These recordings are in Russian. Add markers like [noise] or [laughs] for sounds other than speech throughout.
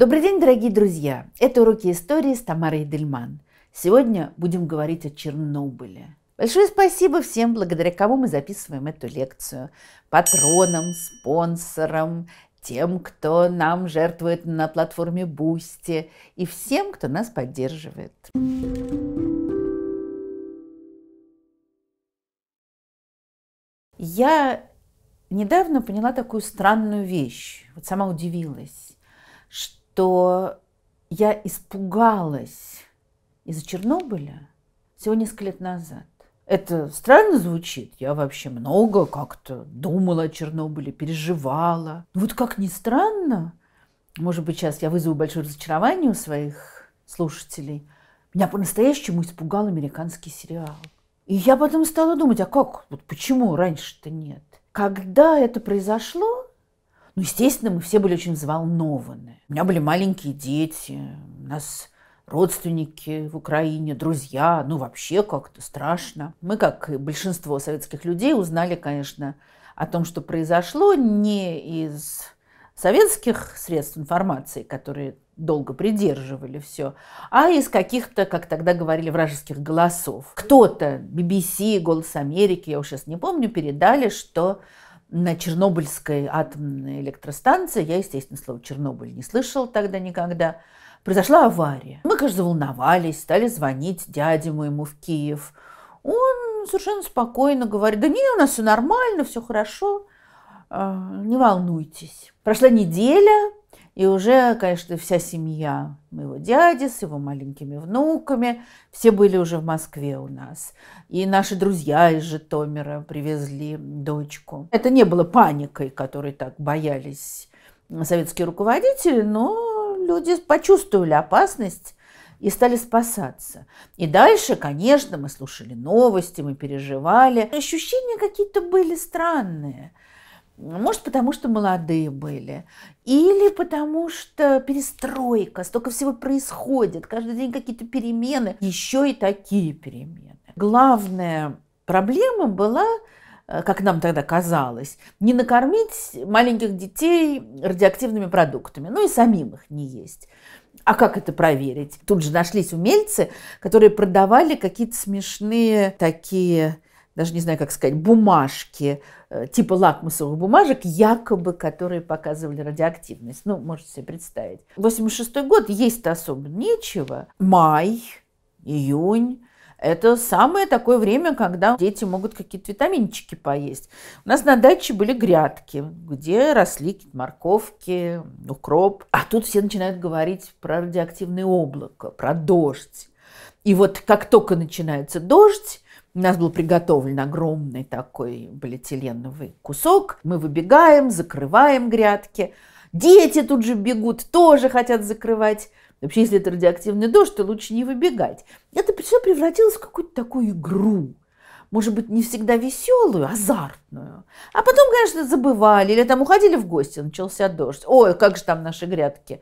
Добрый день, дорогие друзья! Это уроки истории с Тамарой Дельман. Сегодня будем говорить о Чернобыле. Большое спасибо всем, благодаря кому мы записываем эту лекцию. Патронам, спонсорам, тем, кто нам жертвует на платформе Бусти и всем, кто нас поддерживает. Я недавно поняла такую странную вещь, вот сама удивилась, что то я испугалась из-за Чернобыля всего несколько лет назад. Это странно звучит. Я вообще много как-то думала о Чернобыле, переживала. Вот как ни странно, может быть, сейчас я вызову большое разочарование у своих слушателей, меня по-настоящему испугал американский сериал. И я потом стала думать, а как, вот почему раньше-то нет? Когда это произошло, ну, естественно, мы все были очень взволнованы. У меня были маленькие дети, у нас родственники в Украине, друзья, ну вообще как-то страшно. Мы, как и большинство советских людей, узнали, конечно, о том, что произошло, не из советских средств информации, которые долго придерживали все, а из каких-то, как тогда говорили, вражеских голосов. Кто-то, BBC, Голос Америки, я уж сейчас не помню, передали, что на Чернобыльской атомной электростанции, я, естественно, слово Чернобыль не слышал тогда никогда, произошла авария. Мы, конечно, волновались, стали звонить дяде моему в Киев. Он совершенно спокойно говорит, да не, у нас все нормально, все хорошо, а, не волнуйтесь. Прошла неделя, и уже, конечно, вся семья моего дяди с его маленькими внуками, все были уже в Москве у нас. И наши друзья из Житомира привезли дочку. Это не было паникой, которой так боялись советские руководители, но люди почувствовали опасность и стали спасаться. И дальше, конечно, мы слушали новости, мы переживали. Ощущения какие-то были странные. Может, потому что молодые были, или потому что перестройка, столько всего происходит, каждый день какие-то перемены, еще и такие перемены. Главная проблема была э, как нам тогда казалось, не накормить маленьких детей радиоактивными продуктами, ну и самим их не есть. А как это проверить? Тут же нашлись умельцы, которые продавали какие-то смешные такие даже не знаю, как сказать, бумажки, э, типа лакмусовых бумажек, якобы, которые показывали радиоактивность. Ну, можете себе представить. 86 год, есть-то особо нечего. Май, июнь, это самое такое время, когда дети могут какие-то витаминчики поесть. У нас на даче были грядки, где росли морковки, укроп. А тут все начинают говорить про радиоактивное облако, про дождь. И вот как только начинается дождь, у нас был приготовлен огромный такой полиэтиленовый кусок. Мы выбегаем, закрываем грядки. Дети тут же бегут, тоже хотят закрывать. Вообще, если это радиоактивный дождь, то лучше не выбегать. Это все превратилось в какую-то такую игру. Может быть, не всегда веселую, а азартную. А потом, конечно, забывали или там уходили в гости, начался дождь. Ой, как же там наши грядки.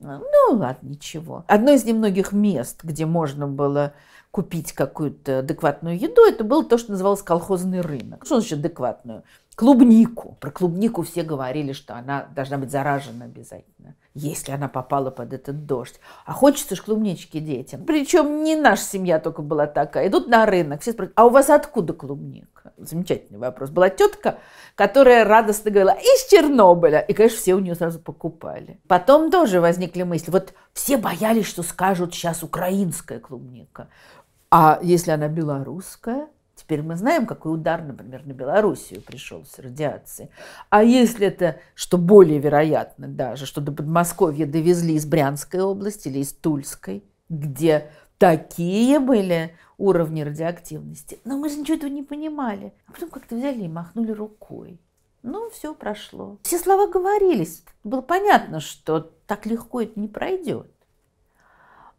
Ну, ладно, ничего. Одно из немногих мест, где можно было купить какую-то адекватную еду, это было то, что называлось колхозный рынок. Что значит адекватную? Клубнику. Про клубнику все говорили, что она должна быть заражена обязательно, если она попала под этот дождь. А хочется же клубнички детям. Причем не наша семья только была такая. Идут на рынок, все спрашивают, а у вас откуда клубника? Замечательный вопрос. Была тетка, которая радостно говорила, из Чернобыля. И, конечно, все у нее сразу покупали. Потом тоже возникли мысли, вот все боялись, что скажут сейчас украинская клубника. А если она белорусская, теперь мы знаем, какой удар, например, на Белоруссию пришел с радиации. А если это, что более вероятно даже, что до Подмосковья довезли из Брянской области или из Тульской, где такие были уровни радиоактивности. Но мы же ничего этого не понимали. А потом как-то взяли и махнули рукой. Ну, все прошло. Все слова говорились. Было понятно, что так легко это не пройдет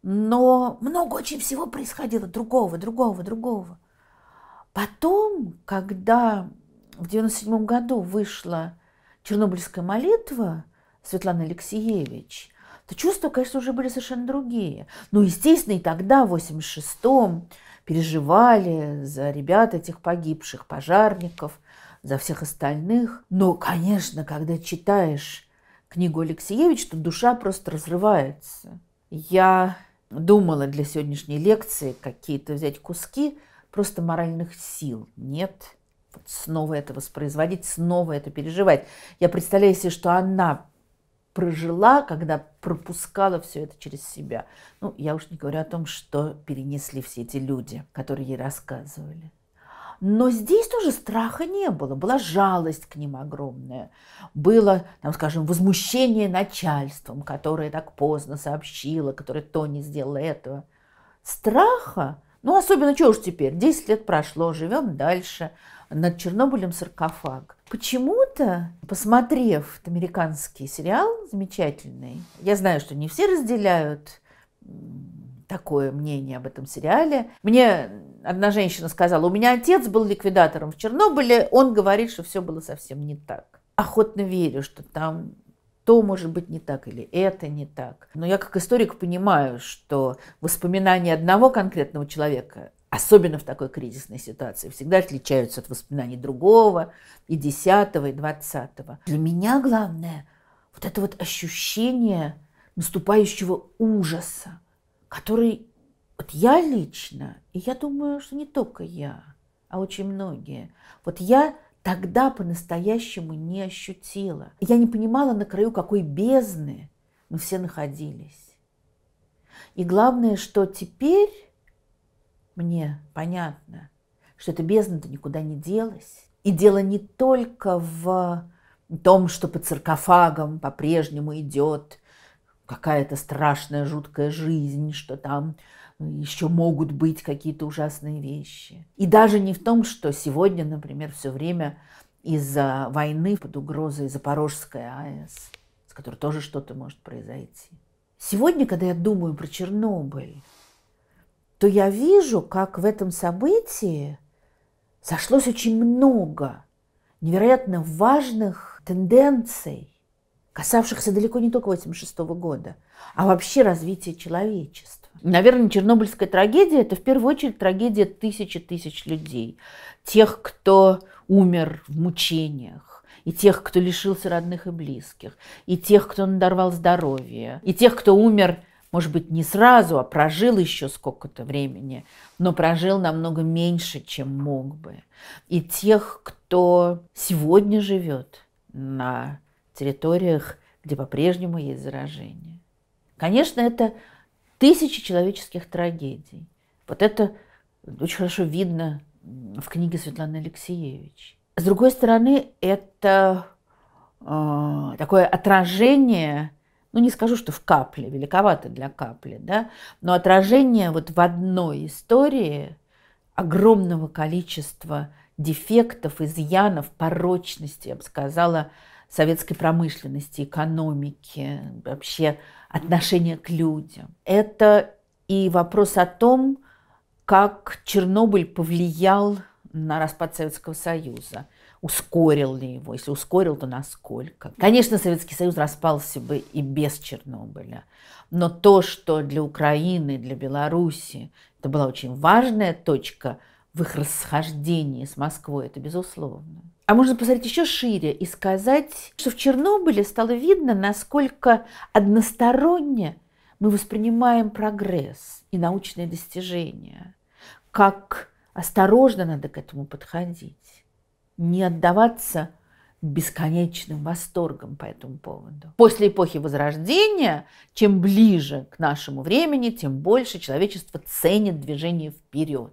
но много очень всего происходило другого, другого, другого. Потом, когда в 97 году вышла «Чернобыльская молитва» Светланы Алексеевич, то чувства, конечно, уже были совершенно другие. Но, ну, естественно, и тогда, в 86-м, переживали за ребят этих погибших, пожарников, за всех остальных. Но, конечно, когда читаешь книгу Алексеевич, то душа просто разрывается. Я думала для сегодняшней лекции какие-то взять куски, просто моральных сил нет вот снова это воспроизводить, снова это переживать. Я представляю себе, что она прожила, когда пропускала все это через себя. Ну, я уж не говорю о том, что перенесли все эти люди, которые ей рассказывали. Но здесь тоже страха не было, была жалость к ним огромная. Было, там, скажем, возмущение начальством, которое так поздно сообщило, которое то не сделало этого. Страха, ну особенно, что уж теперь, 10 лет прошло, живем дальше, над Чернобылем саркофаг. Почему-то, посмотрев американский сериал замечательный, я знаю, что не все разделяют такое мнение об этом сериале. Мне одна женщина сказала, у меня отец был ликвидатором в Чернобыле, он говорит, что все было совсем не так. Охотно верю, что там то может быть не так или это не так. Но я как историк понимаю, что воспоминания одного конкретного человека, особенно в такой кризисной ситуации, всегда отличаются от воспоминаний другого, и десятого, и двадцатого. Для меня главное вот это вот ощущение наступающего ужаса, который вот я лично, и я думаю, что не только я, а очень многие, вот я тогда по-настоящему не ощутила. Я не понимала, на краю какой бездны мы все находились. И главное, что теперь мне понятно, что эта бездна-то никуда не делась. И дело не только в том, что под саркофагом по-прежнему идет какая-то страшная, жуткая жизнь, что там еще могут быть какие-то ужасные вещи. И даже не в том, что сегодня, например, все время из-за войны под угрозой Запорожская АЭС, с которой тоже что-то может произойти. Сегодня, когда я думаю про Чернобыль, то я вижу, как в этом событии сошлось очень много невероятно важных тенденций, касавшихся далеко не только 86 года, а вообще развития человечества. Наверное, чернобыльская трагедия – это в первую очередь трагедия тысячи тысяч людей. Тех, кто умер в мучениях, и тех, кто лишился родных и близких, и тех, кто надорвал здоровье, и тех, кто умер может быть, не сразу, а прожил еще сколько-то времени, но прожил намного меньше, чем мог бы. И тех, кто сегодня живет на территориях, где по-прежнему есть заражение. Конечно, это тысячи человеческих трагедий. Вот это очень хорошо видно в книге Светланы Алексеевич. С другой стороны, это э, такое отражение, ну не скажу, что в капле, великовато для капли, да, но отражение вот в одной истории огромного количества дефектов, изъянов, порочности, я бы сказала, советской промышленности, экономики, вообще отношения к людям. Это и вопрос о том, как Чернобыль повлиял на распад Советского Союза. Ускорил ли его? Если ускорил, то насколько? Конечно, Советский Союз распался бы и без Чернобыля. Но то, что для Украины, для Беларуси, это была очень важная точка в их расхождении с Москвой, это безусловно. А можно посмотреть еще шире и сказать, что в Чернобыле стало видно, насколько односторонне мы воспринимаем прогресс и научные достижения, как осторожно надо к этому подходить, не отдаваться бесконечным восторгом по этому поводу. После эпохи Возрождения, чем ближе к нашему времени, тем больше человечество ценит движение вперед.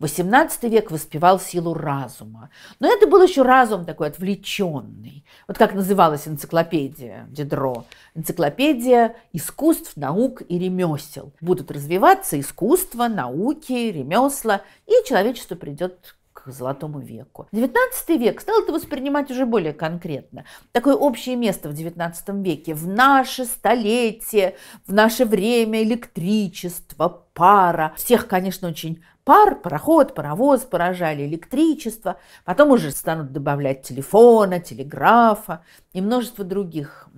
XVIII век воспевал силу разума. Но это был еще разум такой отвлеченный. Вот как называлась энциклопедия Дидро. Энциклопедия искусств, наук и ремесел. Будут развиваться искусство, науки, ремесла, и человечество придет Золотому веку. XIX век стал это воспринимать уже более конкретно. Такое общее место в XIX веке, в наше столетие, в наше время электричество, пара. Всех, конечно, очень пар, пароход, паровоз поражали, электричество. Потом уже станут добавлять телефона, телеграфа и множество других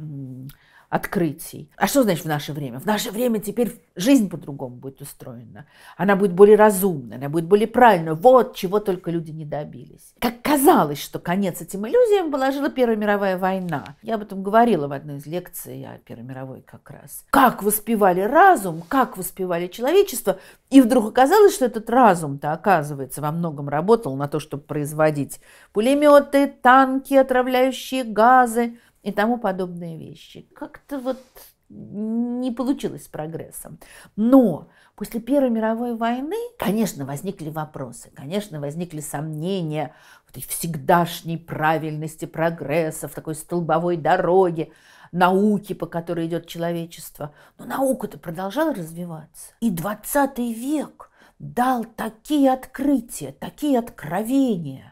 открытий. А что значит в наше время? В наше время теперь жизнь по-другому будет устроена. Она будет более разумная, она будет более правильная. Вот чего только люди не добились. Как казалось, что конец этим иллюзиям положила Первая мировая война. Я об этом говорила в одной из лекций о Первой мировой как раз. Как воспевали разум, как воспевали человечество. И вдруг оказалось, что этот разум-то, оказывается, во многом работал на то, чтобы производить пулеметы, танки, отравляющие газы, и тому подобные вещи. Как-то вот не получилось с прогрессом. Но после Первой мировой войны, конечно, возникли вопросы, конечно, возникли сомнения в этой всегдашней правильности прогресса, в такой столбовой дороге, науки, по которой идет человечество. Но наука-то продолжала развиваться. И 20 век дал такие открытия, такие откровения,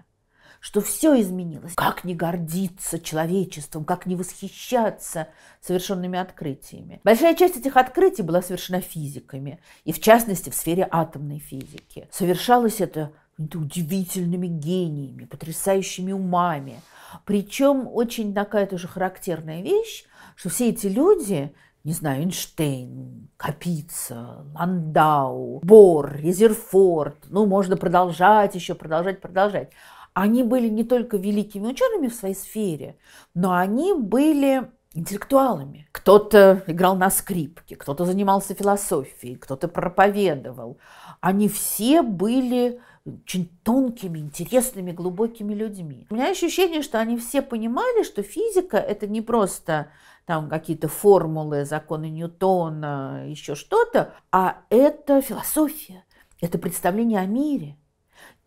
что все изменилось. Как не гордиться человечеством, как не восхищаться совершенными открытиями. Большая часть этих открытий была совершена физиками, и в частности в сфере атомной физики. Совершалось это удивительными гениями, потрясающими умами. Причем очень такая тоже характерная вещь, что все эти люди не знаю, Эйнштейн, Капица, Ландау, Бор, Резерфорд. Ну, можно продолжать еще, продолжать, продолжать. Они были не только великими учеными в своей сфере, но они были интеллектуалами. Кто-то играл на скрипке, кто-то занимался философией, кто-то проповедовал. Они все были очень тонкими, интересными, глубокими людьми. У меня ощущение, что они все понимали, что физика – это не просто там какие-то формулы, законы Ньютона, еще что-то, а это философия, это представление о мире –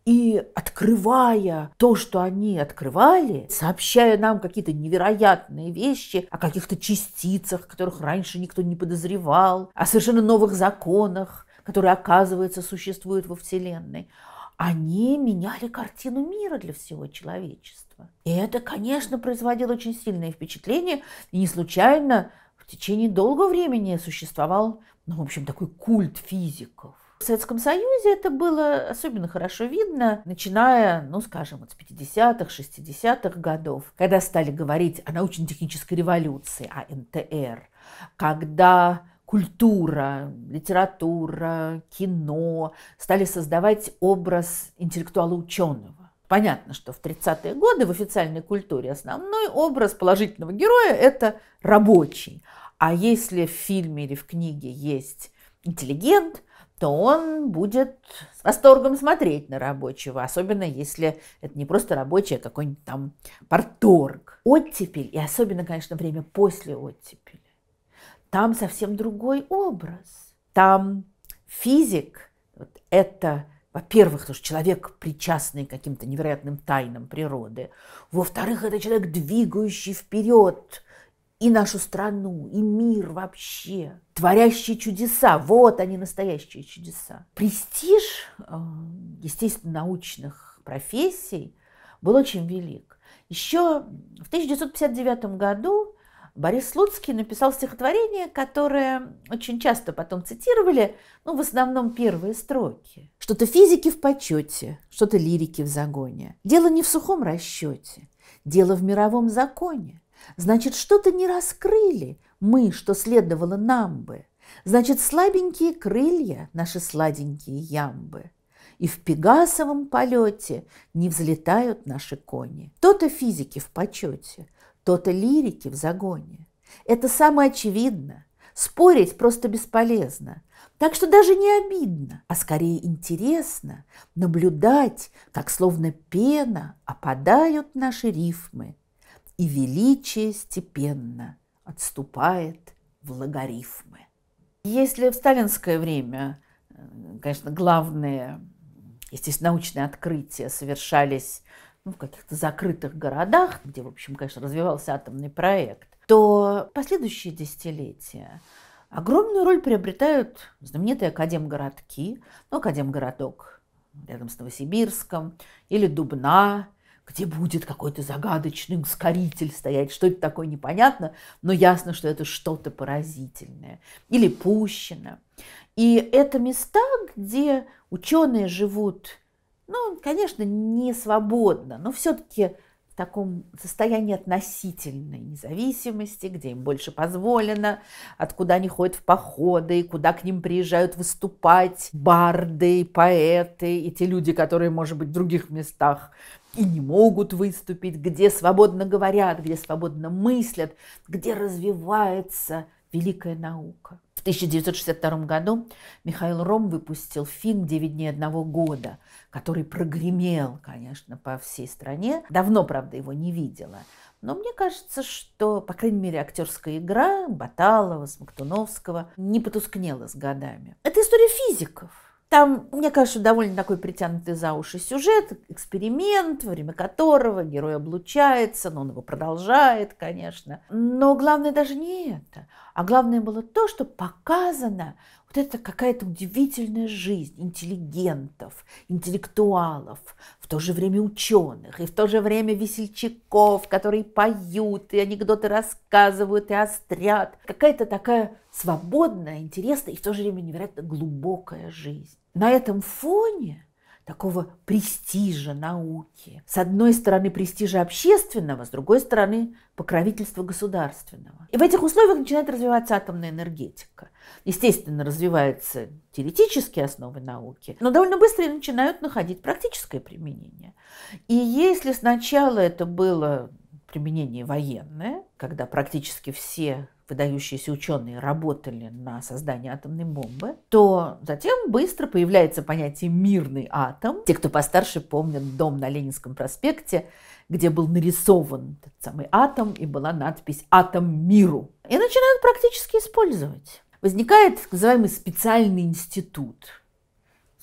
и открывая то, что они открывали, сообщая нам какие-то невероятные вещи о каких-то частицах, которых раньше никто не подозревал, о совершенно новых законах, которые, оказывается, существуют во Вселенной, они меняли картину мира для всего человечества. И это, конечно, производило очень сильное впечатление, и не случайно в течение долгого времени существовал, ну, в общем, такой культ физиков в Советском Союзе это было особенно хорошо видно, начиная, ну, скажем, вот с 50-х, 60-х годов, когда стали говорить о научно-технической революции, о НТР, когда культура, литература, кино стали создавать образ интеллектуала-ученого. Понятно, что в 30-е годы в официальной культуре основной образ положительного героя – это рабочий. А если в фильме или в книге есть интеллигент – то он будет с восторгом смотреть на рабочего, особенно если это не просто рабочий, а какой-нибудь там порторг. Оттепель, и особенно, конечно, время после оттепели, там совсем другой образ. Там физик, вот это, во-первых, тоже человек, причастный к каким-то невероятным тайнам природы, во-вторых, это человек, двигающий вперед, и нашу страну, и мир вообще. Творящие чудеса, вот они настоящие чудеса. Престиж, э, естественно, научных профессий был очень велик. Еще в 1959 году Борис Слуцкий написал стихотворение, которое очень часто потом цитировали, ну, в основном первые строки. Что-то физики в почете, что-то лирики в загоне. Дело не в сухом расчете, дело в мировом законе. Значит, что-то не раскрыли мы, что следовало нам бы. Значит, слабенькие крылья наши сладенькие ямбы. И в пегасовом полете не взлетают наши кони. То-то физики в почете, то-то лирики в загоне. Это самое очевидно. Спорить просто бесполезно. Так что даже не обидно, а скорее интересно наблюдать, как словно пена опадают наши рифмы и величие степенно отступает в логарифмы. Если в сталинское время, э, конечно, главные, естественно, научные открытия совершались ну, в каких-то закрытых городах, где, в общем, конечно, развивался атомный проект, то последующие десятилетия огромную роль приобретают знаменитые академгородки, ну, академгородок рядом с Новосибирском, или Дубна, где будет какой-то загадочный ускоритель стоять, что это такое непонятно, но ясно, что это что-то поразительное. Или Пущино. И это места, где ученые живут, ну, конечно, не свободно, но все-таки в таком состоянии относительной независимости, где им больше позволено, откуда они ходят в походы, куда к ним приезжают выступать барды, поэты и те люди, которые, может быть, в других местах и не могут выступить, где свободно говорят, где свободно мыслят, где развивается великая наука. В 1962 году Михаил Ром выпустил фильм «Девять дней одного года», который прогремел, конечно, по всей стране. Давно, правда, его не видела. Но мне кажется, что, по крайней мере, актерская игра Баталова, Смоктуновского не потускнела с годами. Это история физиков – там, мне кажется, довольно такой притянутый за уши сюжет, эксперимент, во время которого герой облучается, но он его продолжает, конечно. Но главное даже не это, а главное было то, что показана вот эта какая-то удивительная жизнь интеллигентов, интеллектуалов, в то же время ученых, и в то же время весельчаков, которые поют, и анекдоты рассказывают, и острят. Какая-то такая свободная, интересная и в то же время невероятно глубокая жизнь на этом фоне такого престижа науки. С одной стороны, престижа общественного, с другой стороны, покровительства государственного. И в этих условиях начинает развиваться атомная энергетика. Естественно, развиваются теоретические основы науки, но довольно быстро начинают находить практическое применение. И если сначала это было применение военное, когда практически все выдающиеся ученые работали на создание атомной бомбы, то затем быстро появляется понятие «мирный атом». Те, кто постарше, помнят дом на Ленинском проспекте, где был нарисован этот самый атом и была надпись «Атом миру». И начинают практически использовать. Возникает так называемый специальный институт –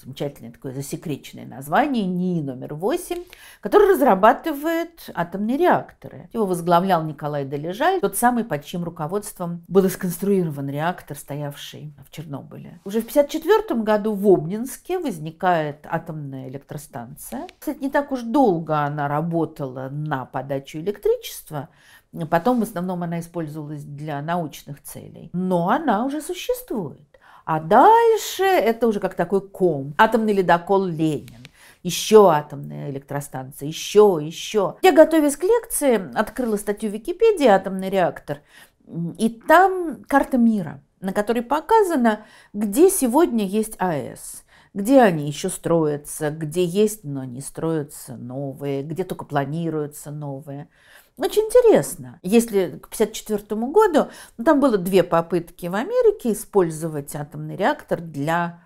замечательное такое засекреченное название, НИИ номер 8, который разрабатывает атомные реакторы. Его возглавлял Николай Долежаль, тот самый, под чьим руководством был сконструирован реактор, стоявший в Чернобыле. Уже в 1954 году в Обнинске возникает атомная электростанция. Кстати, не так уж долго она работала на подачу электричества, Потом в основном она использовалась для научных целей. Но она уже существует. А дальше это уже как такой ком. Атомный ледокол Ленин еще атомная электростанция. еще, еще. Я, готовясь к лекции, открыла статью в Википедии «Атомный реактор», и там карта мира, на которой показано, где сегодня есть АЭС, где они еще строятся, где есть, но не строятся новые, где только планируются новые. Очень интересно, если к 1954 году ну, там было две попытки в Америке использовать атомный реактор для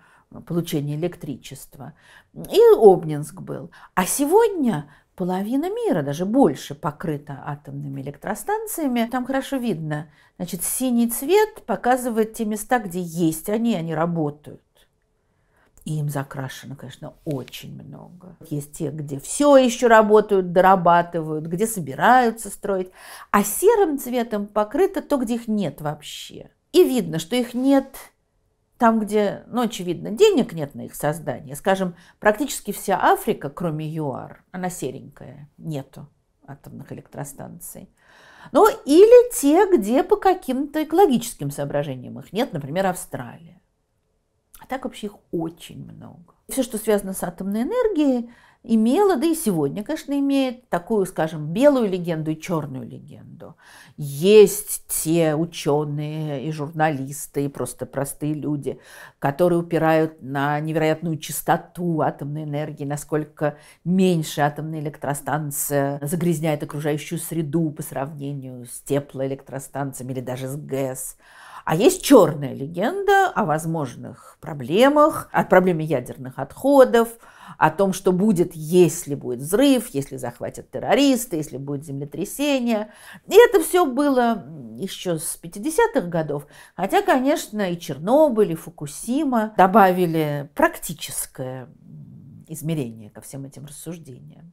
получения электричества. И Обнинск был. А сегодня половина мира, даже больше, покрыта атомными электростанциями. Там хорошо видно. Значит, синий цвет показывает те места, где есть они, они работают. И им закрашено, конечно, очень много. Есть те, где все еще работают, дорабатывают, где собираются строить. А серым цветом покрыто то, где их нет вообще. И видно, что их нет там, где, ну, очевидно, денег нет на их создание. Скажем, практически вся Африка, кроме ЮАР, она серенькая, нету атомных электростанций. Ну, или те, где по каким-то экологическим соображениям их нет, например, Австралия. А так вообще их очень много. Все, что связано с атомной энергией, имело, да и сегодня, конечно, имеет такую, скажем, белую легенду и черную легенду. Есть те ученые и журналисты, и просто простые люди, которые упирают на невероятную чистоту атомной энергии, насколько меньше атомная электростанция загрязняет окружающую среду по сравнению с теплоэлектростанциями или даже с ГЭС. А есть черная легенда о возможных проблемах, о проблеме ядерных отходов, о том, что будет, если будет взрыв, если захватят террористы, если будет землетрясение. И это все было еще с 50-х годов. Хотя, конечно, и Чернобыль, и Фукусима добавили практическое измерение ко всем этим рассуждениям.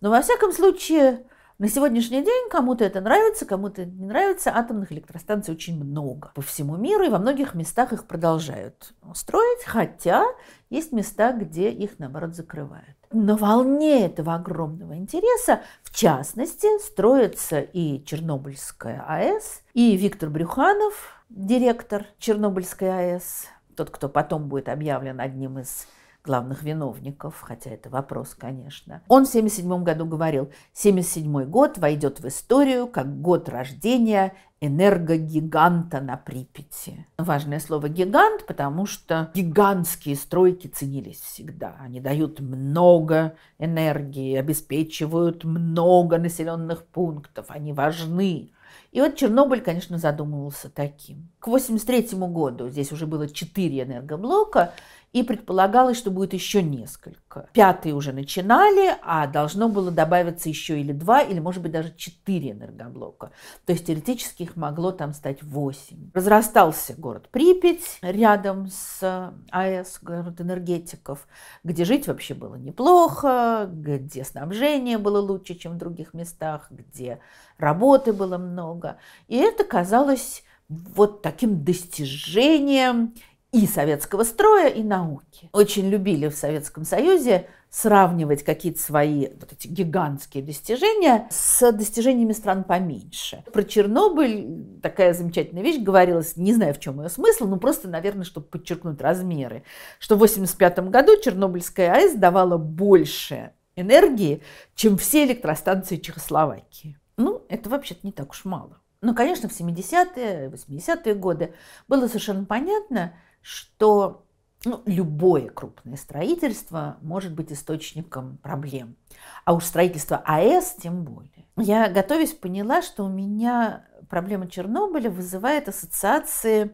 Но, во всяком случае, на сегодняшний день кому-то это нравится, кому-то не нравится. Атомных электростанций очень много по всему миру, и во многих местах их продолжают строить, хотя есть места, где их, наоборот, закрывают. На волне этого огромного интереса, в частности, строится и Чернобыльская АЭС, и Виктор Брюханов, директор Чернобыльской АЭС, тот, кто потом будет объявлен одним из главных виновников, хотя это вопрос, конечно. Он в 1977 году говорил, 1977 год войдет в историю как год рождения энергогиганта на Припяти. Важное слово «гигант», потому что гигантские стройки ценились всегда. Они дают много энергии, обеспечивают много населенных пунктов, они важны. И вот Чернобыль, конечно, задумывался таким. К 1983 году здесь уже было четыре энергоблока, и предполагалось, что будет еще несколько. Пятый уже начинали, а должно было добавиться еще или два, или, может быть, даже четыре энергоблока. То есть теоретически их могло там стать восемь. Разрастался город Припять рядом с АЭС, город энергетиков, где жить вообще было неплохо, где снабжение было лучше, чем в других местах, где работы было много много. И это казалось вот таким достижением и советского строя, и науки. Очень любили в Советском Союзе сравнивать какие-то свои вот эти гигантские достижения с достижениями стран поменьше. Про Чернобыль такая замечательная вещь говорилась, не знаю, в чем ее смысл, но просто, наверное, чтобы подчеркнуть размеры, что в 1985 году Чернобыльская АЭС давала больше энергии, чем все электростанции Чехословакии. Ну, это вообще-то не так уж мало. Но, конечно, в 70-е, 80-е годы было совершенно понятно, что ну, любое крупное строительство может быть источником проблем. А уж строительство АЭС тем более. Я, готовясь, поняла, что у меня проблема Чернобыля вызывает ассоциации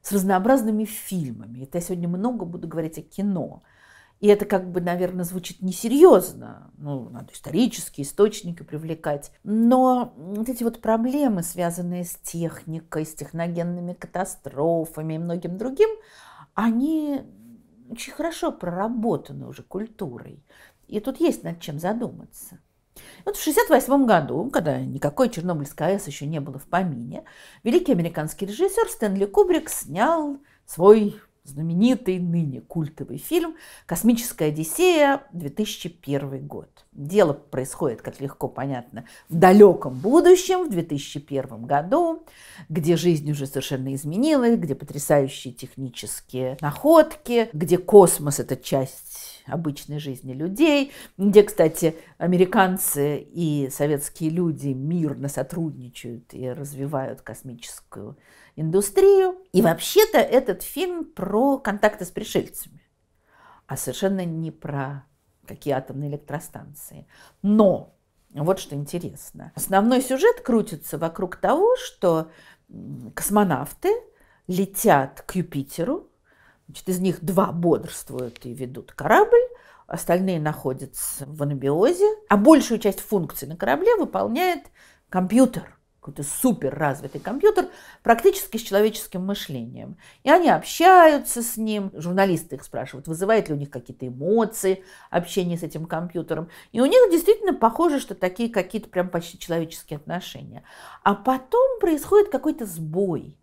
с разнообразными фильмами. Это я сегодня много буду говорить о кино. И это как бы, наверное, звучит несерьезно. Ну, надо исторические источники привлекать. Но вот эти вот проблемы, связанные с техникой, с техногенными катастрофами и многим другим, они очень хорошо проработаны уже культурой. И тут есть над чем задуматься. Вот в 1968 году, когда никакой Чернобыльской АЭС еще не было в помине, великий американский режиссер Стэнли Кубрик снял свой знаменитый ныне культовый фильм «Космическая Одиссея» 2001 год. Дело происходит, как легко понятно, в далеком будущем, в 2001 году, где жизнь уже совершенно изменилась, где потрясающие технические находки, где космос – это часть обычной жизни людей, где, кстати, американцы и советские люди мирно сотрудничают и развивают космическую индустрию. И вообще-то этот фильм про контакты с пришельцами, а совершенно не про какие атомные электростанции. Но вот что интересно. Основной сюжет крутится вокруг того, что космонавты летят к Юпитеру. Значит, из них два бодрствуют и ведут корабль, остальные находятся в анабиозе, а большую часть функций на корабле выполняет компьютер какой-то супер развитый компьютер практически с человеческим мышлением. И они общаются с ним, журналисты их спрашивают, вызывает ли у них какие-то эмоции общение с этим компьютером. И у них действительно похоже, что такие какие-то прям почти человеческие отношения. А потом происходит какой-то сбой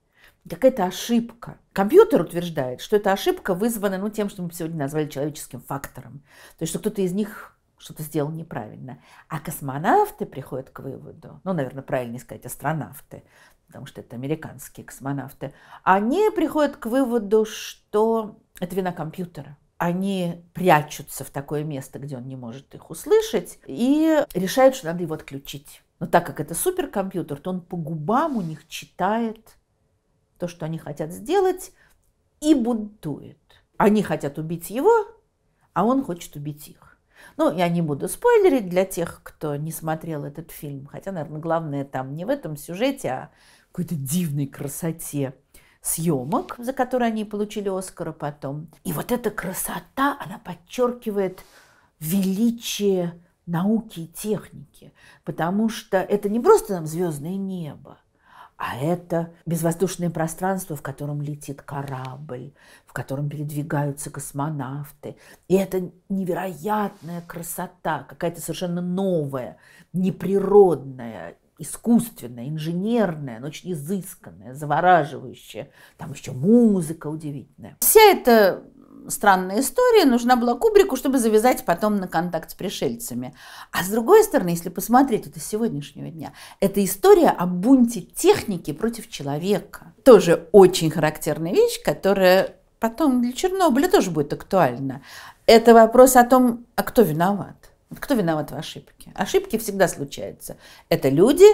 какая-то ошибка. Компьютер утверждает, что эта ошибка вызвана ну, тем, что мы сегодня назвали человеческим фактором. То есть, что кто-то из них что-то сделал неправильно. А космонавты приходят к выводу, ну, наверное, правильнее сказать, астронавты, потому что это американские космонавты, они приходят к выводу, что это вина компьютера. Они прячутся в такое место, где он не может их услышать, и решают, что надо его отключить. Но так как это суперкомпьютер, то он по губам у них читает то, что они хотят сделать, и бунтует. Они хотят убить его, а он хочет убить их. Ну, я не буду спойлерить для тех, кто не смотрел этот фильм, хотя, наверное, главное там не в этом сюжете, а какой-то дивной красоте съемок, за которые они получили Оскара потом. И вот эта красота, она подчеркивает величие науки и техники, потому что это не просто там звездное небо, а это безвоздушное пространство, в котором летит корабль, в котором передвигаются космонавты. И это невероятная красота, какая-то совершенно новая, неприродная, искусственная, инженерная, но очень изысканная, завораживающая. Там еще музыка удивительная. Вся эта странная история, нужна была Кубрику, чтобы завязать потом на контакт с пришельцами. А с другой стороны, если посмотреть это сегодняшнего дня, это история о бунте техники против человека. Тоже очень характерная вещь, которая потом для Чернобыля тоже будет актуальна. Это вопрос о том, а кто виноват? Кто виноват в ошибке? Ошибки всегда случаются. Это люди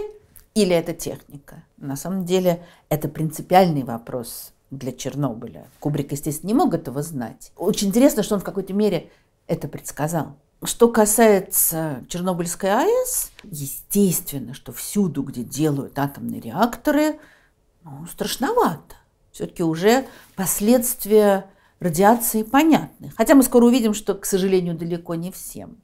или это техника? На самом деле это принципиальный вопрос для Чернобыля. Кубрик, естественно, не мог этого знать. Очень интересно, что он в какой-то мере это предсказал. Что касается Чернобыльской АЭС, естественно, что всюду, где делают атомные реакторы, ну, страшновато. Все-таки уже последствия радиации понятны. Хотя мы скоро увидим, что, к сожалению, далеко не всем.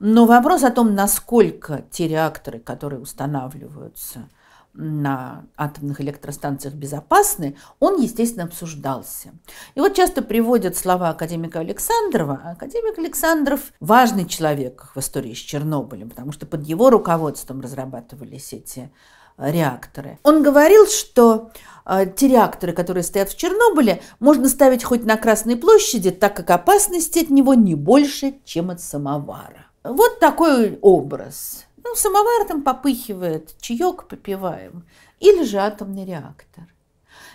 Но вопрос о том, насколько те реакторы, которые устанавливаются на атомных электростанциях безопасны, он, естественно, обсуждался. И вот часто приводят слова академика Александрова. академик Александров – важный человек в истории с Чернобылем, потому что под его руководством разрабатывались эти реакторы. Он говорил, что э, те реакторы, которые стоят в Чернобыле, можно ставить хоть на Красной площади, так как опасности от него не больше, чем от самовара. Вот такой образ ну, самовар там попыхивает, чаек попиваем. Или же атомный реактор.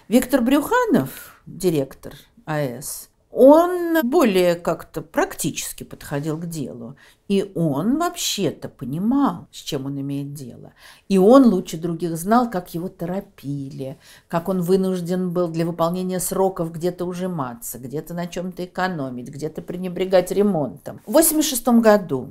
Виктор Брюханов, директор АЭС, он более как-то практически подходил к делу. И он вообще-то понимал, с чем он имеет дело. И он лучше других знал, как его торопили, как он вынужден был для выполнения сроков где-то ужиматься, где-то на чем-то экономить, где-то пренебрегать ремонтом. В 1986 году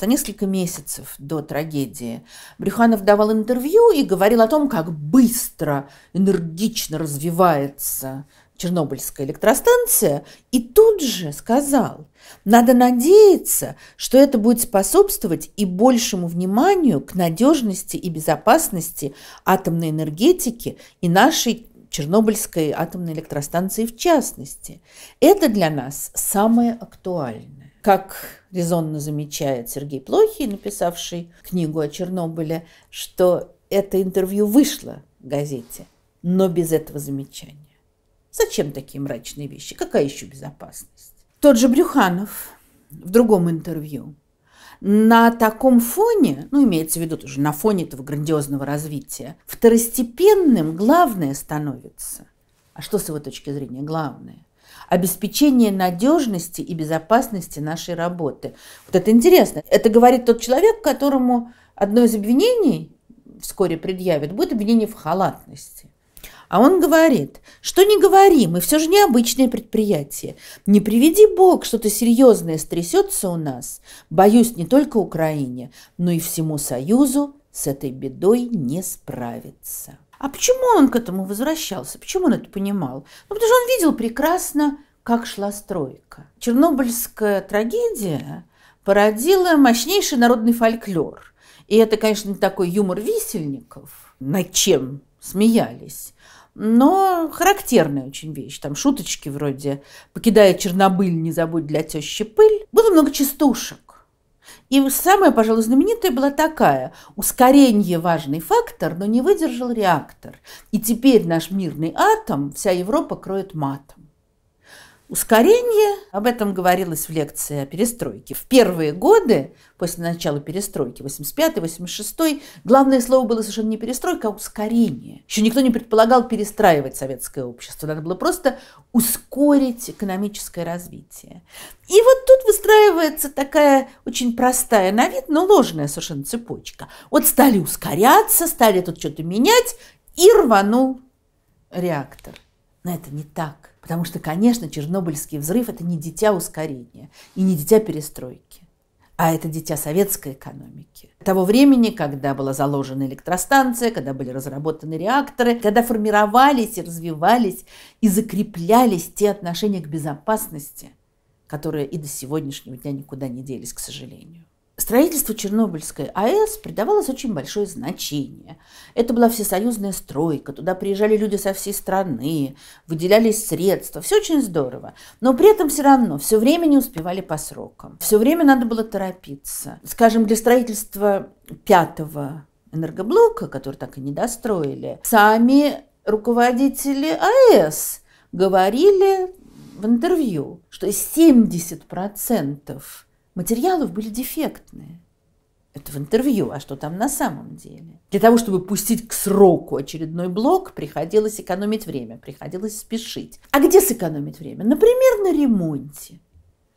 за несколько месяцев до трагедии Брюханов давал интервью и говорил о том, как быстро, энергично развивается Чернобыльская электростанция, и тут же сказал, надо надеяться, что это будет способствовать и большему вниманию к надежности и безопасности атомной энергетики и нашей Чернобыльской атомной электростанции в частности. Это для нас самое актуальное. Как резонно замечает Сергей Плохий, написавший книгу о Чернобыле, что это интервью вышло в газете, но без этого замечания. Зачем такие мрачные вещи? Какая еще безопасность? Тот же Брюханов в другом интервью. На таком фоне, ну имеется в виду тоже на фоне этого грандиозного развития, второстепенным главное становится. А что с его точки зрения главное? обеспечение надежности и безопасности нашей работы. Вот это интересно. Это говорит тот человек, которому одно из обвинений вскоре предъявят, будет обвинение в халатности. А он говорит, что не говори, мы все же необычное предприятие. Не приведи бог, что-то серьезное стрясется у нас. Боюсь, не только Украине, но и всему Союзу с этой бедой не справиться. А почему он к этому возвращался? Почему он это понимал? Ну, потому что он видел прекрасно, как шла стройка. Чернобыльская трагедия породила мощнейший народный фольклор. И это, конечно, не такой юмор висельников, над чем смеялись, но характерная очень вещь. Там шуточки вроде «покидая Чернобыль, не забудь для тещи пыль». Было много частушек. И самая, пожалуй, знаменитая была такая. Ускорение – важный фактор, но не выдержал реактор. И теперь наш мирный атом вся Европа кроет матом. Ускорение, об этом говорилось в лекции о перестройке. В первые годы после начала перестройки, 85-86, главное слово было совершенно не перестройка, а ускорение. Еще никто не предполагал перестраивать советское общество. Надо было просто ускорить экономическое развитие. И вот тут выстраивается такая очень простая на вид, но ложная совершенно цепочка. Вот стали ускоряться, стали тут что-то менять, и рванул реактор. Но это не так. Потому что, конечно, Чернобыльский взрыв – это не дитя ускорения и не дитя перестройки, а это дитя советской экономики. Того времени, когда была заложена электростанция, когда были разработаны реакторы, когда формировались и развивались и закреплялись те отношения к безопасности, которые и до сегодняшнего дня никуда не делись, к сожалению. Строительству Чернобыльской АЭС придавалось очень большое значение. Это была всесоюзная стройка, туда приезжали люди со всей страны, выделялись средства, все очень здорово. Но при этом все равно все время не успевали по срокам. Все время надо было торопиться. Скажем, для строительства пятого энергоблока, который так и не достроили, сами руководители АЭС говорили в интервью, что 70% материалов были дефектные. Это в интервью, а что там на самом деле? Для того, чтобы пустить к сроку очередной блок, приходилось экономить время, приходилось спешить. А где сэкономить время? Например, на ремонте.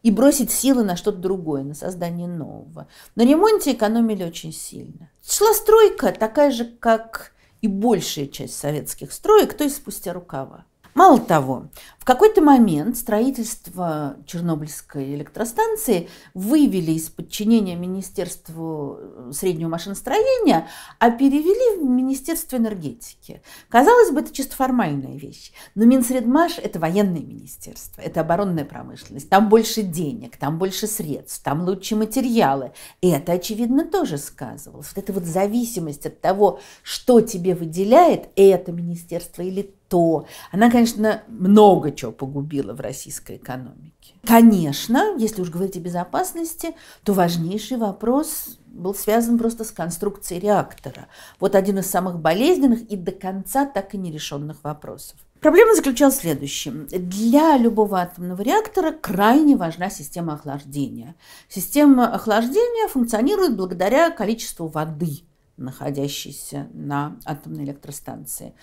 И бросить силы на что-то другое, на создание нового. На ремонте экономили очень сильно. Шла стройка такая же, как и большая часть советских строек, то есть спустя рукава. Мало того, в какой-то момент строительство Чернобыльской электростанции вывели из подчинения Министерству э, среднего машиностроения, а перевели в Министерство энергетики. Казалось бы, это чисто формальная вещь, но Минсредмаш – это военное министерство, это оборонная промышленность, там больше денег, там больше средств, там лучшие материалы. И это, очевидно, тоже сказывалось. Вот эта вот зависимость от того, что тебе выделяет это министерство или 100. Она, конечно, много чего погубила в российской экономике. Конечно, если уж говорить о безопасности, то важнейший вопрос был связан просто с конструкцией реактора. Вот один из самых болезненных и до конца так и нерешенных вопросов. Проблема заключалась в следующем. Для любого атомного реактора крайне важна система охлаждения. Система охлаждения функционирует благодаря количеству воды – находящийся на атомной электростанции.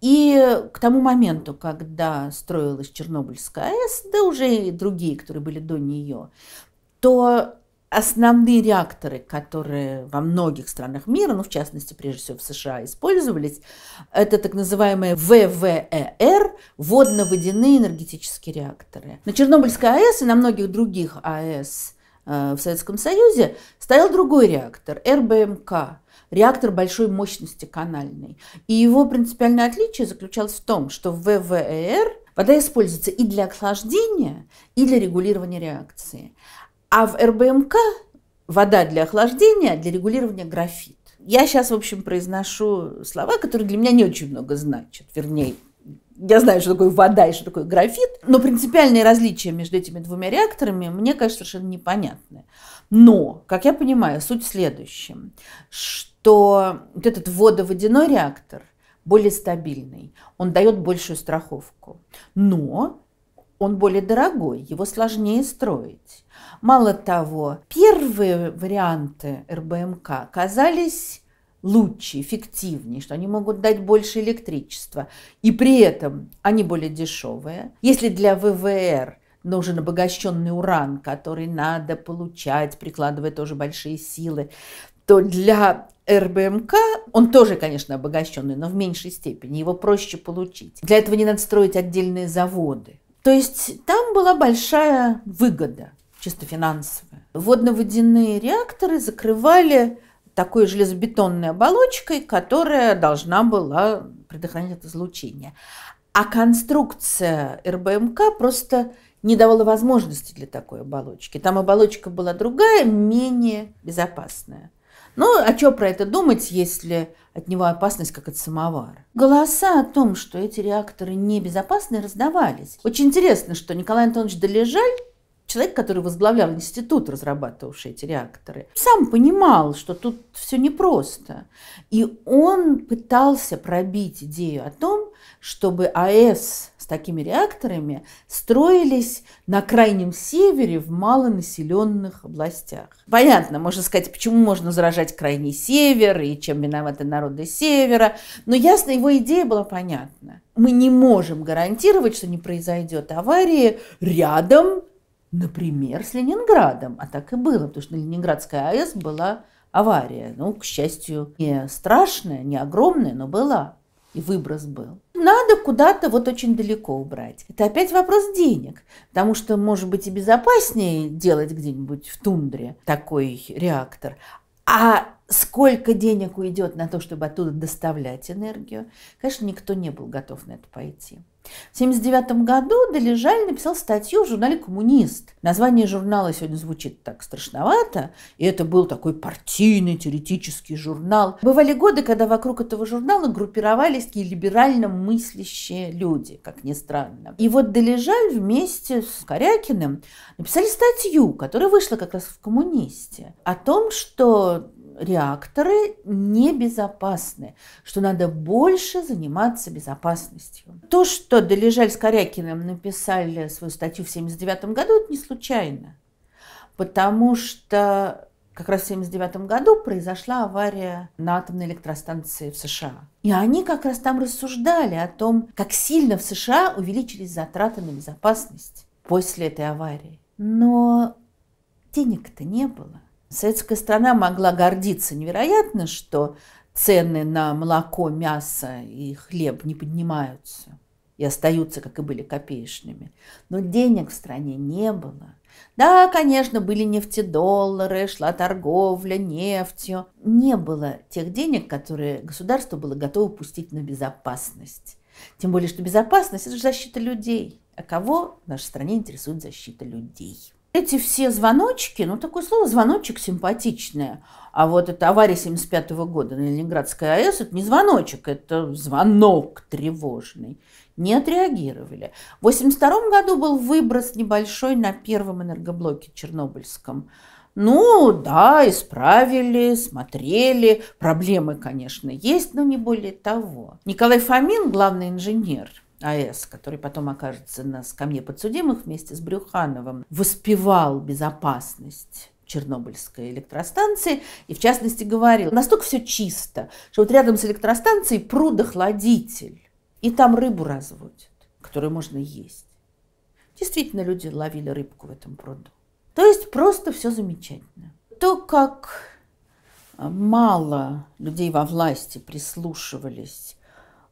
И к тому моменту, когда строилась Чернобыльская АЭС, да уже и другие, которые были до нее, то основные реакторы, которые во многих странах мира, ну, в частности, прежде всего в США, использовались, это так называемые ВВЭР, э водно-водяные энергетические реакторы. На Чернобыльской АЭС и на многих других АЭС э, в Советском Союзе стоял другой реактор, РБМК, реактор большой мощности канальный. И его принципиальное отличие заключалось в том, что в ВВЭР вода используется и для охлаждения, и для регулирования реакции. А в РБМК вода для охлаждения, а для регулирования графит. Я сейчас, в общем, произношу слова, которые для меня не очень много значат. Вернее, я знаю, что такое вода и что такое графит, но принципиальные различия между этими двумя реакторами мне, конечно, совершенно непонятны. Но, как я понимаю, суть в следующем, что то вот этот водоводяной реактор более стабильный, он дает большую страховку, но он более дорогой, его сложнее строить. Мало того, первые варианты РБМК казались лучше, эффективнее, что они могут дать больше электричества. И при этом они более дешевые. Если для ВВР нужен обогащенный уран, который надо получать, прикладывая тоже большие силы, то для РБМК, эм он тоже, конечно, обогащенный, но в меньшей степени, его проще получить. Для этого не надо строить отдельные заводы. То есть там была большая выгода, чисто финансовая. Водно-водяные реакторы закрывали такой железобетонной оболочкой, которая должна была предохранять от излучения. А конструкция РБМК эм просто не давала возможности для такой оболочки. Там оболочка была другая, менее безопасная. Ну, а что про это думать, если от него опасность, как от самовара? Голоса о том, что эти реакторы небезопасны, раздавались. Очень интересно, что Николай Антонович Долежаль человек, который возглавлял институт, разрабатывавший эти реакторы, сам понимал, что тут все непросто. И он пытался пробить идею о том, чтобы АЭС такими реакторами строились на крайнем севере в малонаселенных областях. Понятно, можно сказать, почему можно заражать крайний север и чем виноваты народы севера, но ясно, его идея была понятна. Мы не можем гарантировать, что не произойдет аварии рядом, например, с Ленинградом. А так и было, потому что на Ленинградской АЭС была авария. Ну, к счастью, не страшная, не огромная, но была и выброс был. Надо куда-то вот очень далеко убрать. Это опять вопрос денег, потому что, может быть, и безопаснее делать где-нибудь в тундре такой реактор. А сколько денег уйдет на то, чтобы оттуда доставлять энергию, конечно, никто не был готов на это пойти. В 1979 году Долежаль написал статью в журнале «Коммунист». Название журнала сегодня звучит так страшновато, и это был такой партийный теоретический журнал. Бывали годы, когда вокруг этого журнала группировались такие либерально мыслящие люди, как ни странно. И вот Долежаль вместе с Корякиным написали статью, которая вышла как раз в «Коммунисте», о том, что реакторы небезопасны, что надо больше заниматься безопасностью. То, что Долежаль с Корякиным написали свою статью в 1979 году, это не случайно, потому что как раз в 1979 году произошла авария на атомной электростанции в США. И они как раз там рассуждали о том, как сильно в США увеличились затраты на безопасность после этой аварии. Но денег-то не было. Советская страна могла гордиться невероятно, что цены на молоко, мясо и хлеб не поднимаются и остаются, как и были, копеечными. Но денег в стране не было. Да, конечно, были нефтедоллары, шла торговля нефтью. Не было тех денег, которые государство было готово пустить на безопасность. Тем более, что безопасность – это же защита людей. А кого в нашей стране интересует защита людей? Эти все звоночки, ну такое слово звоночек симпатичное, а вот это авария 75 -го года на Ленинградской АЭС, это не звоночек, это звонок тревожный. Не отреагировали. В 82 году был выброс небольшой на первом энергоблоке Чернобыльском. Ну да, исправили, смотрели. Проблемы, конечно, есть, но не более того. Николай Фомин, главный инженер, АЭС, который потом окажется на скамье подсудимых вместе с Брюхановым, воспевал безопасность Чернобыльской электростанции, и в частности говорил, настолько все чисто, что вот рядом с электростанцией прудохладитель, и там рыбу разводят, которую можно есть. Действительно, люди ловили рыбку в этом пруду. То есть просто все замечательно. То, как мало людей во власти прислушивались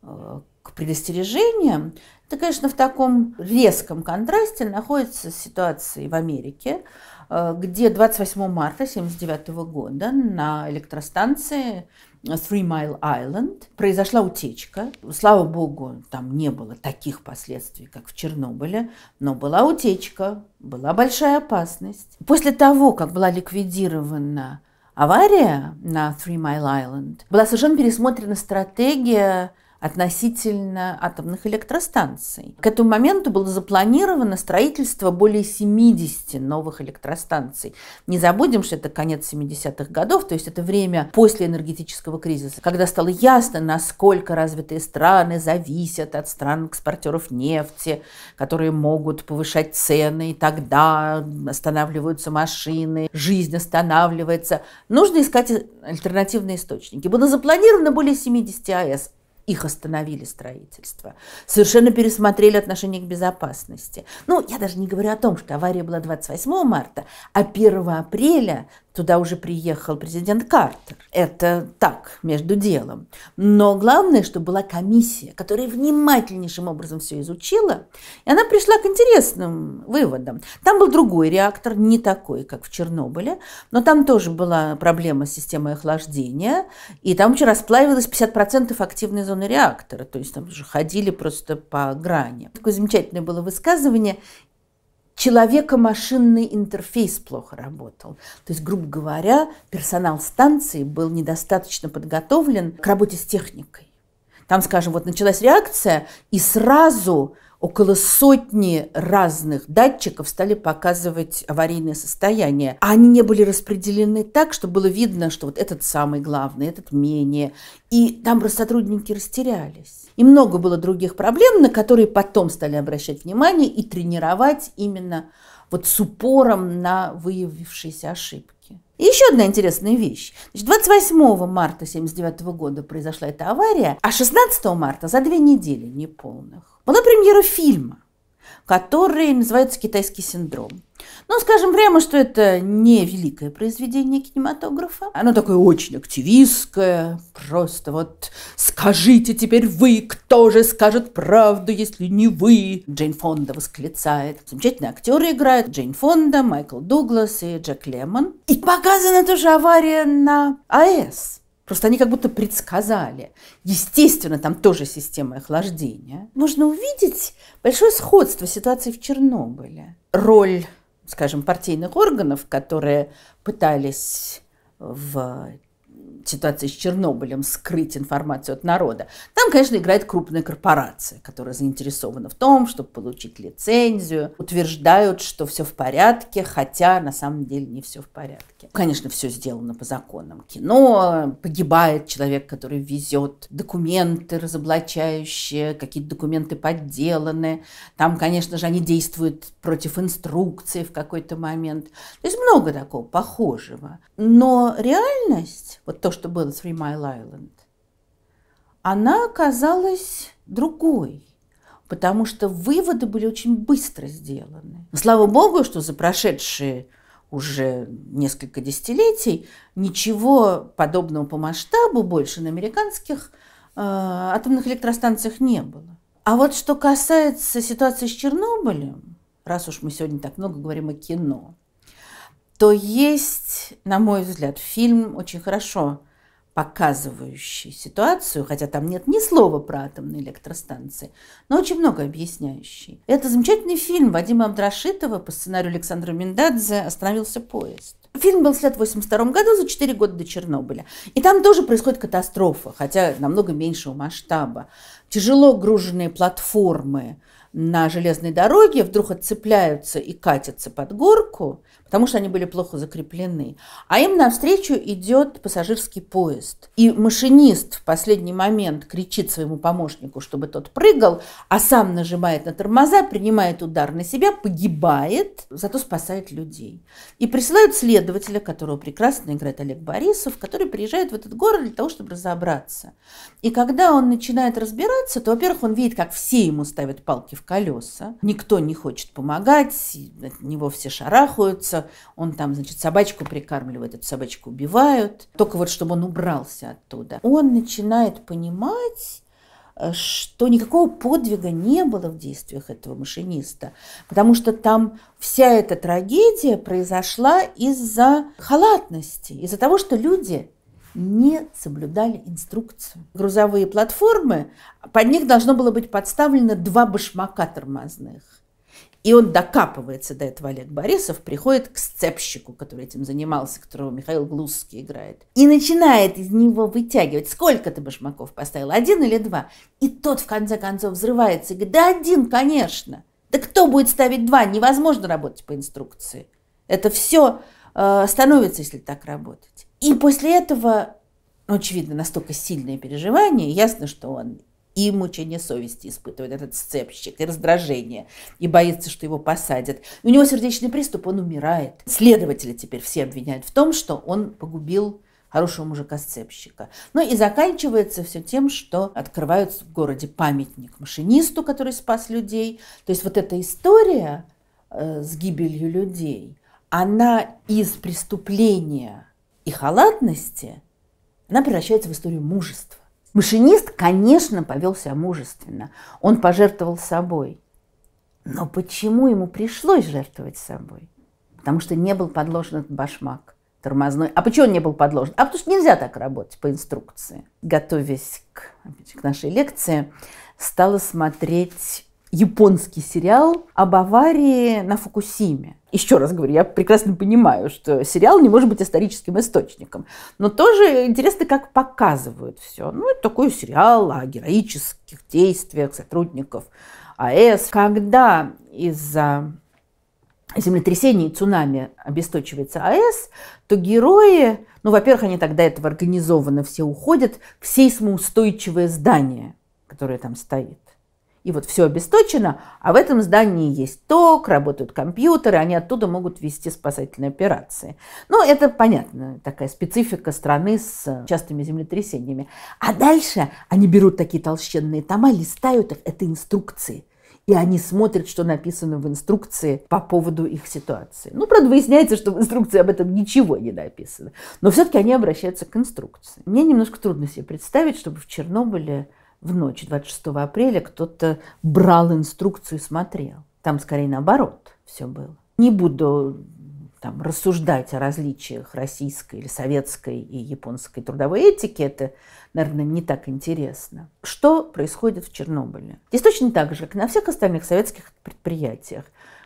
Э, к предостережениям, это, конечно, в таком резком контрасте находится ситуация в Америке, э, где 28 марта 1979 года на электростанции э, Three Mile Island произошла утечка. Слава богу, там не было таких последствий, как в Чернобыле, но была утечка, была большая опасность. После того, как была ликвидирована авария на Three Mile Island, была совершенно пересмотрена стратегия относительно атомных электростанций. К этому моменту было запланировано строительство более 70 новых электростанций. Не забудем, что это конец 70-х годов, то есть это время после энергетического кризиса, когда стало ясно, насколько развитые страны зависят от стран-экспортеров нефти, которые могут повышать цены, и тогда останавливаются машины, жизнь останавливается. Нужно искать альтернативные источники. Было запланировано более 70 АЭС, их остановили строительство, совершенно пересмотрели отношение к безопасности. Ну, я даже не говорю о том, что авария была 28 марта, а 1 апреля Туда уже приехал президент Картер. Это так, между делом. Но главное, что была комиссия, которая внимательнейшим образом все изучила, и она пришла к интересным выводам. Там был другой реактор, не такой, как в Чернобыле, но там тоже была проблема с системой охлаждения, и там уже расплавилось 50% активной зоны реактора, то есть там уже ходили просто по грани. Такое замечательное было высказывание, человеко-машинный интерфейс плохо работал. То есть, грубо говоря, персонал станции был недостаточно подготовлен к работе с техникой. Там, скажем, вот началась реакция, и сразу около сотни разных датчиков стали показывать аварийное состояние. Они не были распределены так, чтобы было видно, что вот этот самый главный, этот менее. И там сотрудники растерялись. И много было других проблем, на которые потом стали обращать внимание и тренировать именно вот с упором на выявившиеся ошибки. И еще одна интересная вещь. Значит, 28 марта 1979 года произошла эта авария, а 16 марта, за две недели неполных, была премьера фильма, который называется «Китайский синдром». Ну, скажем прямо, что это не великое произведение кинематографа. Оно такое очень активистское. Просто вот «Скажите теперь вы, кто же скажет правду, если не вы?» Джейн Фонда восклицает. Замечательные актеры играют. Джейн Фонда, Майкл Дуглас и Джек Лемон. И показана тоже авария на АЭС Просто они как будто предсказали. Естественно, там тоже система охлаждения. Можно увидеть большое сходство ситуации в Чернобыле. Роль, скажем, партийных органов, которые пытались в ситуации с Чернобылем скрыть информацию от народа. Там, конечно, играет крупная корпорация, которая заинтересована в том, чтобы получить лицензию, утверждают, что все в порядке, хотя на самом деле не все в порядке порядке. Конечно, все сделано по законам кино, погибает человек, который везет документы разоблачающие, какие-то документы подделаны. Там, конечно же, они действуют против инструкции в какой-то момент. То есть много такого похожего. Но реальность, вот то, что было с Free Mile Island, она оказалась другой потому что выводы были очень быстро сделаны. Слава богу, что за прошедшие уже несколько десятилетий, ничего подобного по масштабу больше на американских э, атомных электростанциях не было. А вот что касается ситуации с Чернобылем, раз уж мы сегодня так много говорим о кино, то есть, на мой взгляд, фильм очень хорошо показывающий ситуацию, хотя там нет ни слова про атомные электростанции, но очень много объясняющий. Это замечательный фильм Вадима Абдрашитова по сценарию Александра Миндадзе «Остановился поезд». Фильм был снят в 1982 году, за 4 года до Чернобыля. И там тоже происходит катастрофа, хотя намного меньшего масштаба. Тяжело груженные платформы, на железной дороге вдруг отцепляются и катятся под горку, потому что они были плохо закреплены. А им навстречу идет пассажирский поезд. И машинист в последний момент кричит своему помощнику, чтобы тот прыгал, а сам нажимает на тормоза, принимает удар на себя, погибает, зато спасает людей. И присылают следователя, которого прекрасно играет Олег Борисов, который приезжает в этот город для того, чтобы разобраться. И когда он начинает разбираться, то, во-первых, он видит, как все ему ставят палки в колеса. Никто не хочет помогать, от него все шарахаются. Он там, значит, собачку прикармливает, эту собачку убивают. Только вот, чтобы он убрался оттуда. Он начинает понимать, э, что никакого подвига не было в действиях этого машиниста, потому что там вся эта трагедия произошла из-за халатности, из-за того, что люди не соблюдали инструкцию. Грузовые платформы, под них должно было быть подставлено два башмака тормозных. И он докапывается до этого Олег Борисов, приходит к сцепщику, который этим занимался, которого Михаил Глузский играет, и начинает из него вытягивать, сколько ты башмаков поставил, один или два. И тот в конце концов взрывается и говорит, да один, конечно. Да кто будет ставить два? Невозможно работать по инструкции. Это все э, становится, если так работать. И после этого, ну, очевидно, настолько сильное переживание, ясно, что он и мучение совести испытывает этот сцепщик, и раздражение, и боится, что его посадят. У него сердечный приступ, он умирает. Следователи теперь все обвиняют в том, что он погубил хорошего мужика-сцепщика. Ну и заканчивается все тем, что открывают в городе памятник машинисту, который спас людей. То есть вот эта история э, с гибелью людей, она из преступления – и халатности, она превращается в историю мужества. Машинист, конечно, повел себя мужественно. Он пожертвовал собой. Но почему ему пришлось жертвовать собой? Потому что не был подложен этот башмак тормозной. А почему он не был подложен? А потому что нельзя так работать по инструкции. Готовясь к, к нашей лекции, стала смотреть японский сериал об аварии на Фукусиме. Еще раз говорю, я прекрасно понимаю, что сериал не может быть историческим источником. Но тоже интересно, как показывают все. Ну, это такой сериал о героических действиях сотрудников АЭС. Когда из-за землетрясений и цунами обесточивается АЭС, то герои, ну, во-первых, они тогда этого организованно все уходят в сейсмоустойчивое здание, которое там стоит и вот все обесточено, а в этом здании есть ток, работают компьютеры, они оттуда могут вести спасательные операции. Ну, это понятно, такая специфика страны с частыми землетрясениями. А дальше они берут такие толщенные тома, листают их, это инструкции и они смотрят, что написано в инструкции по поводу их ситуации. Ну, правда, выясняется, что в инструкции об этом ничего не написано, но все-таки они обращаются к инструкции. Мне немножко трудно себе представить, чтобы в Чернобыле в ночь 26 апреля кто-то брал инструкцию и смотрел. Там скорее наоборот все было. Не буду там, рассуждать о различиях российской или советской и японской трудовой этики, это, наверное, не так интересно. Что происходит в Чернобыле? Здесь точно так же, как и на всех остальных советских предприятиях.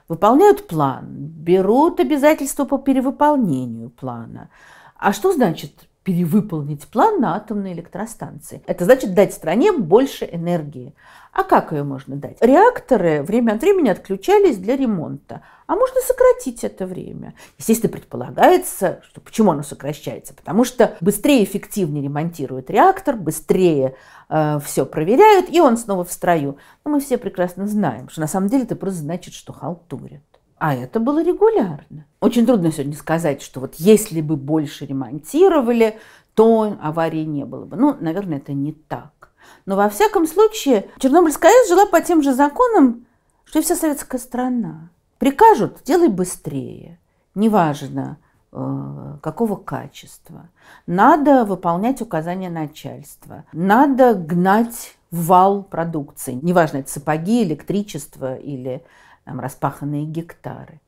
Выполняют план, берут обязательства по перевыполнению плана. А что значит перевыполнить план на атомной электростанции. Это значит дать стране больше энергии. А как ее можно дать? Реакторы время от времени отключались для ремонта. А можно сократить это время. Естественно, предполагается, что почему оно сокращается? Потому что быстрее эффективнее ремонтирует реактор, быстрее э, все проверяют, и он снова в строю. Но мы все прекрасно знаем, что на самом деле это просто значит, что халтурят. А это было регулярно. Очень трудно сегодня сказать, что вот если бы больше ремонтировали, то аварии не было бы. Ну, наверное, это не так. Но во всяком случае, Чернобыльская АЭС жила по тем же законам, что и вся советская страна. Прикажут, делай быстрее. Неважно, э, какого качества. Надо выполнять указания начальства. Надо гнать вал продукции. Неважно, это сапоги, электричество или там, распаханные гектары.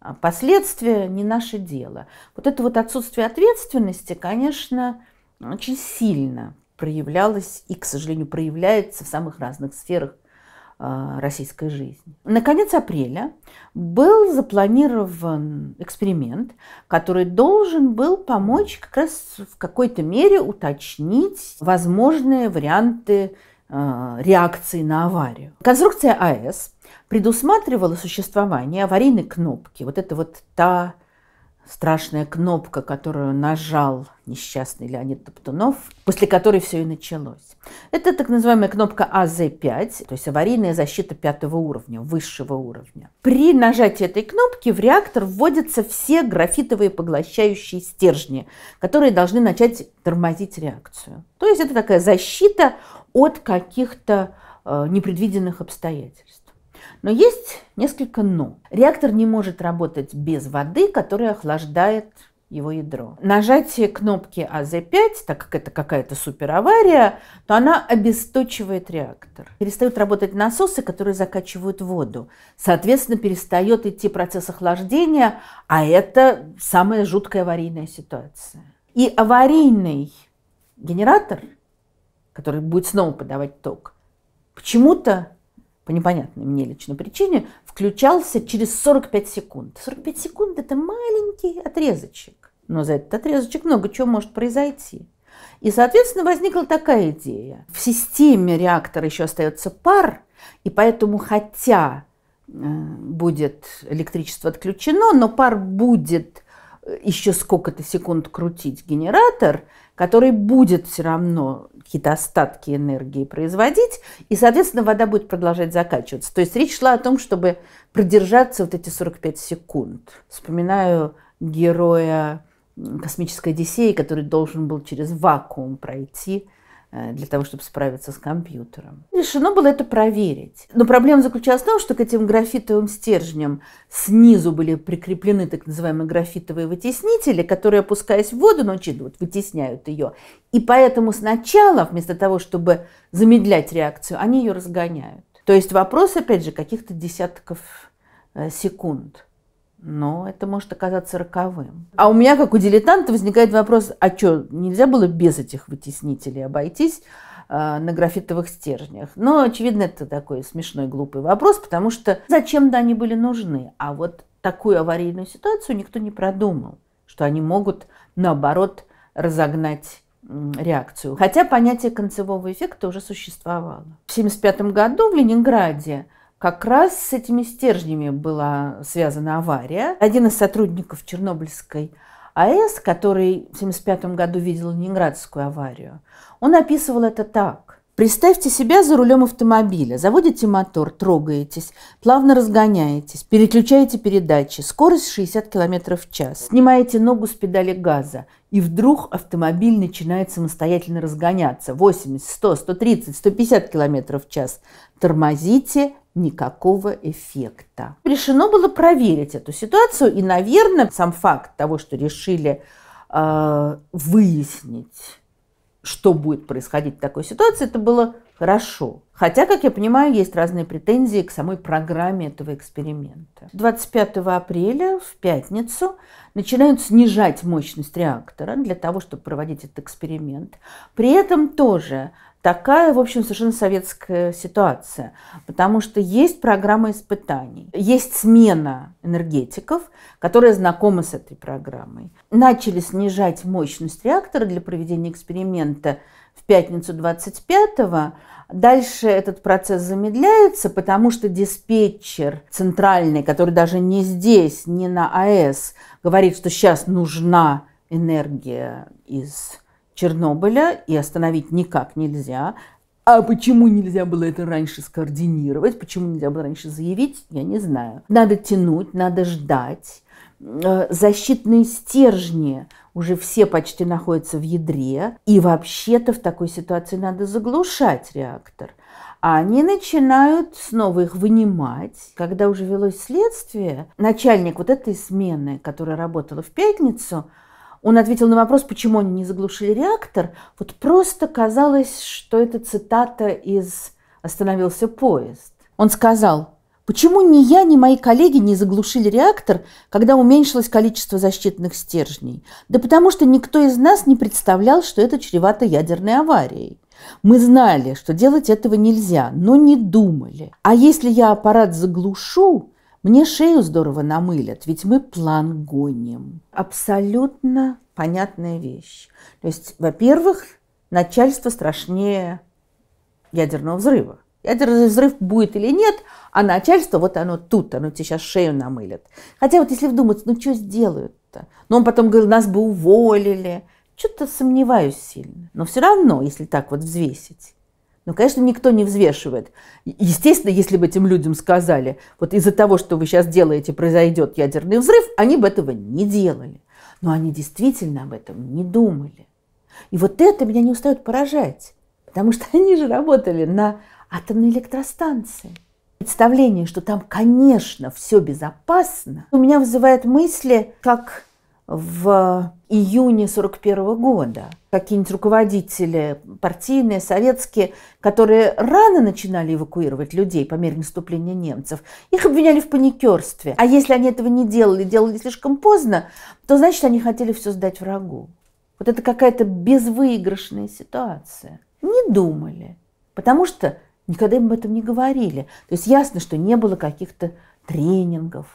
А последствия не наше дело. Вот это вот отсутствие ответственности, конечно, очень сильно проявлялось и, к сожалению, проявляется в самых разных сферах а, российской жизни. На конец апреля был запланирован эксперимент, который должен был помочь как раз в какой-то мере уточнить возможные варианты а, реакции на аварию. Конструкция АЭС предусматривало существование аварийной кнопки. Вот это вот та страшная кнопка, которую нажал несчастный Леонид Топтунов, после которой все и началось. Это так называемая кнопка АЗ-5, то есть аварийная защита пятого уровня, высшего уровня. При нажатии этой кнопки в реактор вводятся все графитовые поглощающие стержни, которые должны начать тормозить реакцию. То есть это такая защита от каких-то э, непредвиденных обстоятельств. Но есть несколько «но». Реактор не может работать без воды, которая охлаждает его ядро. Нажатие кнопки АЗ5, так как это какая-то суперавария, то она обесточивает реактор. Перестают работать насосы, которые закачивают воду. Соответственно, перестает идти процесс охлаждения, а это самая жуткая аварийная ситуация. И аварийный генератор, который будет снова подавать ток, почему-то по непонятной мне лично причине, включался через 45 секунд. 45 секунд – это маленький отрезочек, но за этот отрезочек много чего может произойти. И, соответственно, возникла такая идея. В системе реактора еще остается пар, и поэтому, хотя э, будет электричество отключено, но пар будет э, еще сколько-то секунд крутить генератор, который будет все равно какие-то остатки энергии производить, и, соответственно, вода будет продолжать закачиваться. То есть речь шла о том, чтобы продержаться вот эти 45 секунд. Вспоминаю героя космической Одиссеи, который должен был через вакуум пройти – Э, для того, чтобы справиться с компьютером. Решено ну, было это проверить. Но проблема заключалась в том, что к этим графитовым стержням снизу были прикреплены так называемые графитовые вытеснители, которые, опускаясь в воду, ну, вот, вытесняют ее. И поэтому сначала, вместо того, чтобы замедлять реакцию, они ее разгоняют. То есть вопрос, опять же, каких-то десятков э, секунд но это может оказаться роковым. А у меня, как у дилетанта, возникает вопрос, а что, нельзя было без этих вытеснителей обойтись э, на графитовых стержнях? Но, ну, очевидно, это такой смешной, глупый вопрос, потому что зачем-то они были нужны, а вот такую аварийную ситуацию никто не продумал, что они могут, наоборот, разогнать реакцию. Хотя понятие концевого эффекта уже существовало. В 1975 году в Ленинграде как раз с этими стержнями была связана авария. Один из сотрудников Чернобыльской АЭС, который в 1975 году видел Ленинградскую аварию, он описывал это так. Представьте себя за рулем автомобиля. Заводите мотор, трогаетесь, плавно разгоняетесь, переключаете передачи, скорость 60 км в час, снимаете ногу с педали газа, и вдруг автомобиль начинает самостоятельно разгоняться. 80, 100, 130, 150 км в час. Тормозите, никакого эффекта. Решено было проверить эту ситуацию, и, наверное, сам факт того, что решили э, выяснить, что будет происходить в такой ситуации, это было хорошо. Хотя, как я понимаю, есть разные претензии к самой программе этого эксперимента. 25 апреля в пятницу начинают снижать мощность реактора для того, чтобы проводить этот эксперимент. При этом тоже Такая, в общем, совершенно советская ситуация, потому что есть программа испытаний, есть смена энергетиков, которые знакомы с этой программой. Начали снижать мощность реактора для проведения эксперимента в пятницу 25-го. Дальше этот процесс замедляется, потому что диспетчер центральный, который даже не здесь, не на АЭС, говорит, что сейчас нужна энергия из Чернобыля и остановить никак нельзя. А почему нельзя было это раньше скоординировать, почему нельзя было раньше заявить, я не знаю. Надо тянуть, надо ждать. Э, защитные стержни уже все почти находятся в ядре. И вообще-то в такой ситуации надо заглушать реактор. А они начинают снова их вынимать. Когда уже велось следствие, начальник вот этой смены, которая работала в пятницу, он ответил на вопрос, почему они не заглушили реактор. Вот просто казалось, что это цитата из «Остановился поезд». Он сказал, Почему ни я, ни мои коллеги не заглушили реактор, когда уменьшилось количество защитных стержней? Да потому что никто из нас не представлял, что это чревато ядерной аварией. Мы знали, что делать этого нельзя, но не думали. А если я аппарат заглушу, мне шею здорово намылят, ведь мы план гоним. Абсолютно понятная вещь. То есть, во-первых, начальство страшнее ядерного взрыва. Ядерный взрыв будет или нет, а начальство, вот оно тут, оно тебе сейчас шею намылит. Хотя вот если вдуматься, ну что сделают-то? Но ну, он потом говорил, нас бы уволили. Что-то сомневаюсь сильно. Но все равно, если так вот взвесить, но, ну, конечно, никто не взвешивает. Естественно, если бы этим людям сказали, вот из-за того, что вы сейчас делаете, произойдет ядерный взрыв, они бы этого не делали. Но они действительно об этом не думали. И вот это меня не устает поражать, потому что [laughs] они же работали на атомной электростанции. Представление, что там, конечно, все безопасно, у меня вызывает мысли, как в июне 41 года. Какие-нибудь руководители партийные, советские, которые рано начинали эвакуировать людей по мере наступления немцев, их обвиняли в паникерстве. А если они этого не делали, делали слишком поздно, то значит они хотели все сдать врагу. Вот это какая-то безвыигрышная ситуация. Не думали, потому что никогда им об этом не говорили. То есть ясно, что не было каких-то тренингов,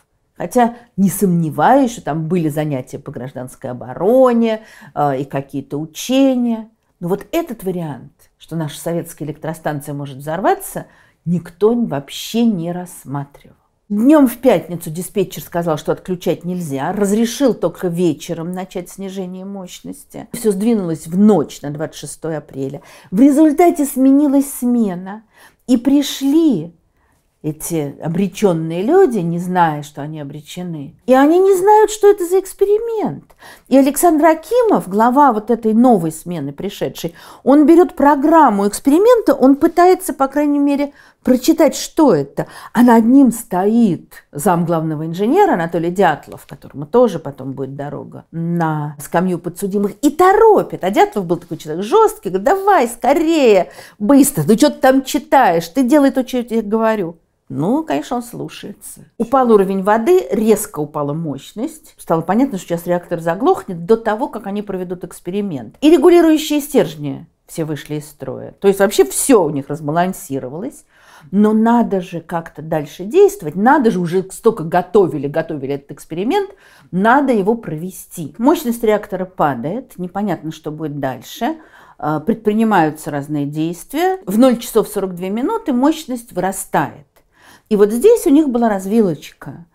Хотя не сомневаюсь, что там были занятия по гражданской обороне э, и какие-то учения. Но вот этот вариант, что наша советская электростанция может взорваться, никто вообще не рассматривал. Днем в пятницу диспетчер сказал, что отключать нельзя, разрешил только вечером начать снижение мощности. Все сдвинулось в ночь на 26 апреля. В результате сменилась смена, и пришли эти обреченные люди, не зная, что они обречены. И они не знают, что это за эксперимент. И Александр Акимов, глава вот этой новой смены пришедшей, он берет программу эксперимента, он пытается, по крайней мере, прочитать, что это. А над ним стоит зам главного инженера Анатолий Дятлов, которому тоже потом будет дорога на скамью подсудимых, и торопит. А Дятлов был такой человек жесткий, говорит, давай скорее, быстро, ты ну что ты там читаешь, ты делай то, что я тебе говорю. Ну, конечно, он слушается. Упал уровень воды, резко упала мощность. Стало понятно, что сейчас реактор заглохнет до того, как они проведут эксперимент. И регулирующие стержни все вышли из строя. То есть вообще все у них разбалансировалось. Но надо же как-то дальше действовать, надо же уже столько готовили, готовили этот эксперимент, надо его провести. Мощность реактора падает, непонятно, что будет дальше а, предпринимаются разные действия. В 0 часов 42 минуты мощность вырастает. И вот здесь у них была развилочка.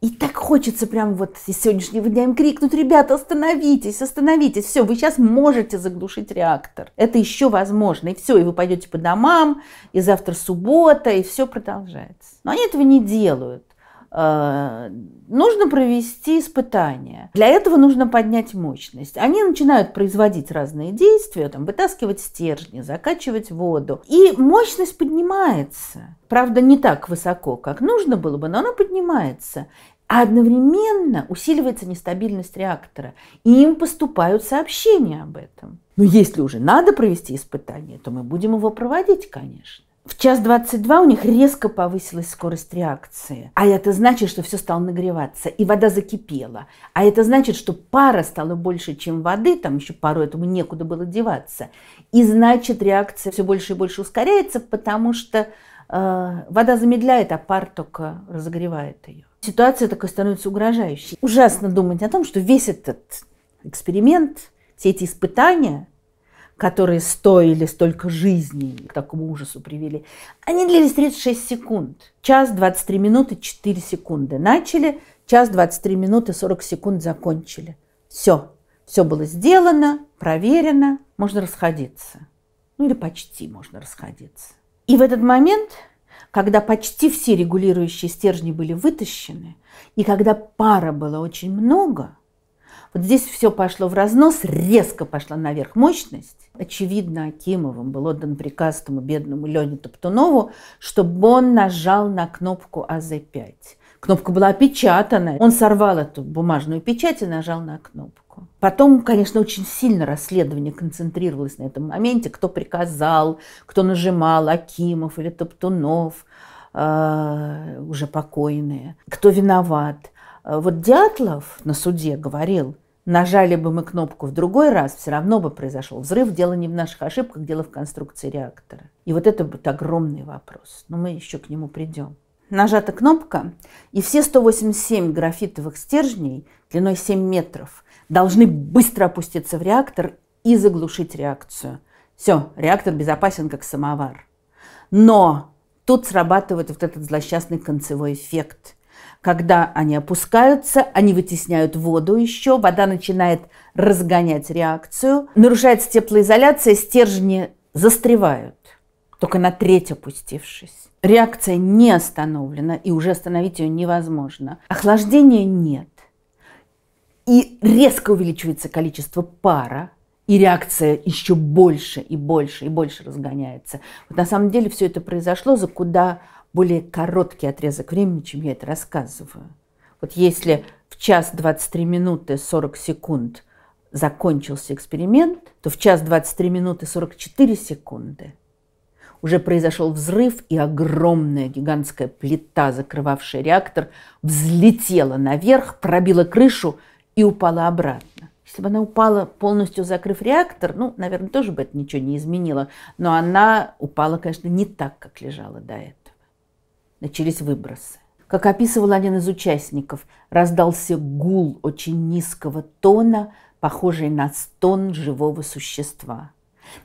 И так хочется прям вот из сегодняшнего дня им крикнуть, ребята, остановитесь, остановитесь, все, вы сейчас можете заглушить реактор. Это еще возможно, и все, и вы пойдете по домам, и завтра суббота, и все продолжается. Но они этого не делают. Э, нужно провести испытания. Для этого нужно поднять мощность. Они начинают производить разные действия, там, вытаскивать стержни, закачивать воду. И мощность поднимается. Правда, не так высоко, как нужно было бы, но она поднимается. А одновременно усиливается нестабильность реактора. И им поступают сообщения об этом. Но если уже надо провести испытание, то мы будем его проводить, конечно. В час 22 у них резко повысилась скорость реакции. А это значит, что все стало нагреваться, и вода закипела. А это значит, что пара стала больше, чем воды, там еще пару этому некуда было деваться. И значит, реакция все больше и больше ускоряется, потому что э, вода замедляет, а пар только разогревает ее. Ситуация такая становится угрожающей. Ужасно думать о том, что весь этот эксперимент, все эти испытания которые стоили столько жизней, к такому ужасу привели, они длились 36 секунд. Час 23 минуты 4 секунды начали, час 23 минуты 40 секунд закончили. Все, все было сделано, проверено, можно расходиться. Ну или почти можно расходиться. И в этот момент, когда почти все регулирующие стержни были вытащены, и когда пара было очень много – вот здесь все пошло в разнос, резко пошла наверх мощность. Очевидно, Акимовым был отдан приказ тому бедному Лене Топтунову, чтобы он нажал на кнопку АЗ-5. Кнопка была опечатана. Он сорвал эту бумажную печать и нажал на кнопку. Потом, конечно, очень сильно расследование концентрировалось на этом моменте, кто приказал, кто нажимал, Акимов или Топтунов, э, уже покойные, кто виноват. Э, вот Дятлов на суде говорил, Нажали бы мы кнопку в другой раз, все равно бы произошел взрыв. Дело не в наших ошибках, дело в конструкции реактора. И вот это будет огромный вопрос. Но мы еще к нему придем. Нажата кнопка, и все 187 графитовых стержней длиной 7 метров должны быстро опуститься в реактор и заглушить реакцию. Все, реактор безопасен как самовар. Но тут срабатывает вот этот злосчастный концевой эффект – когда они опускаются, они вытесняют воду еще, вода начинает разгонять реакцию, нарушается теплоизоляция, стержни застревают, только на треть опустившись. Реакция не остановлена, и уже остановить ее невозможно. Охлаждения нет. И резко увеличивается количество пара, и реакция еще больше и больше и больше разгоняется. Вот на самом деле все это произошло за куда более короткий отрезок времени, чем я это рассказываю. Вот если в час 23 минуты 40 секунд закончился эксперимент, то в час 23 минуты 44 секунды уже произошел взрыв, и огромная гигантская плита, закрывавшая реактор, взлетела наверх, пробила крышу и упала обратно. Если бы она упала, полностью закрыв реактор, ну, наверное, тоже бы это ничего не изменило, но она упала, конечно, не так, как лежала до этого начались выбросы. Как описывал один из участников, раздался гул очень низкого тона, похожий на стон живого существа.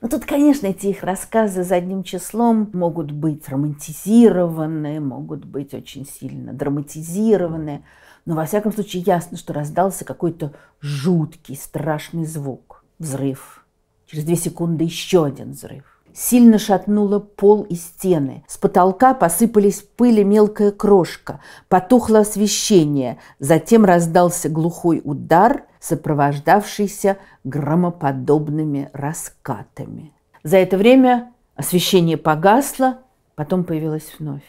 Но ну, тут, конечно, эти их рассказы задним числом могут быть романтизированы, могут быть очень сильно драматизированы. Но, во всяком случае, ясно, что раздался какой-то жуткий, страшный звук. Взрыв. Через две секунды еще один взрыв сильно шатнуло пол и стены. С потолка посыпались пыль и мелкая крошка. Потухло освещение. Затем раздался глухой удар, сопровождавшийся громоподобными раскатами. За это время освещение погасло, потом появилось вновь.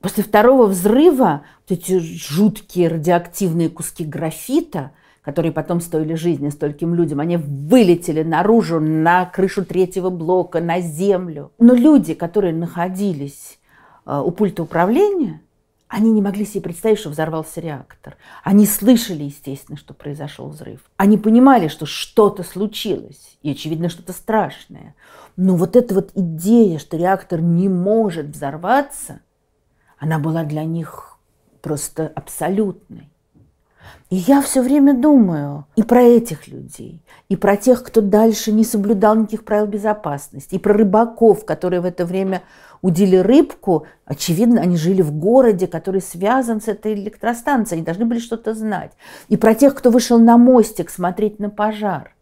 После второго взрыва вот эти жуткие радиоактивные куски графита – которые потом стоили жизни стольким людям, они вылетели наружу, на крышу третьего блока, на землю. Но люди, которые находились э, у пульта управления, они не могли себе представить, что взорвался реактор. Они слышали, естественно, что произошел взрыв. Они понимали, что что-то случилось, и, очевидно, что-то страшное. Но вот эта вот идея, что реактор не может взорваться, она была для них просто абсолютной. И я все время думаю и про этих людей, и про тех, кто дальше не соблюдал никаких правил безопасности, и про рыбаков, которые в это время удили рыбку. Очевидно, они жили в городе, который связан с этой электростанцией, они должны были что-то знать. И про тех, кто вышел на мостик смотреть на пожар.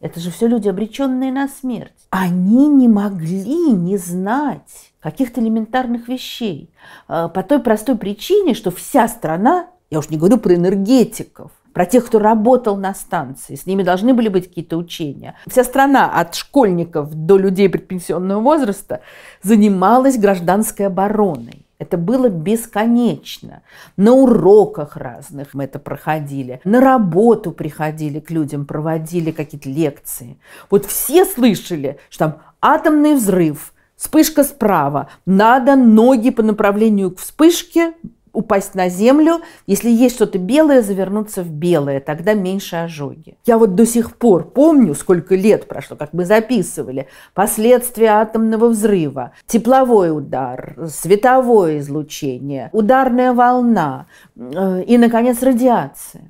Это же все люди, обреченные на смерть. Они не могли не знать каких-то элементарных вещей а, по той простой причине, что вся страна я уж не говорю про энергетиков, про тех, кто работал на станции. С ними должны были быть какие-то учения. Вся страна от школьников до людей предпенсионного возраста занималась гражданской обороной. Это было бесконечно. На уроках разных мы это проходили. На работу приходили к людям, проводили какие-то лекции. Вот все слышали, что там атомный взрыв, вспышка справа, надо ноги по направлению к вспышке упасть на землю. Если есть что-то белое, завернуться в белое, тогда меньше ожоги. Я вот до сих пор помню, сколько лет прошло, как мы записывали, последствия атомного взрыва, тепловой удар, световое излучение, ударная волна э, и, наконец, радиация.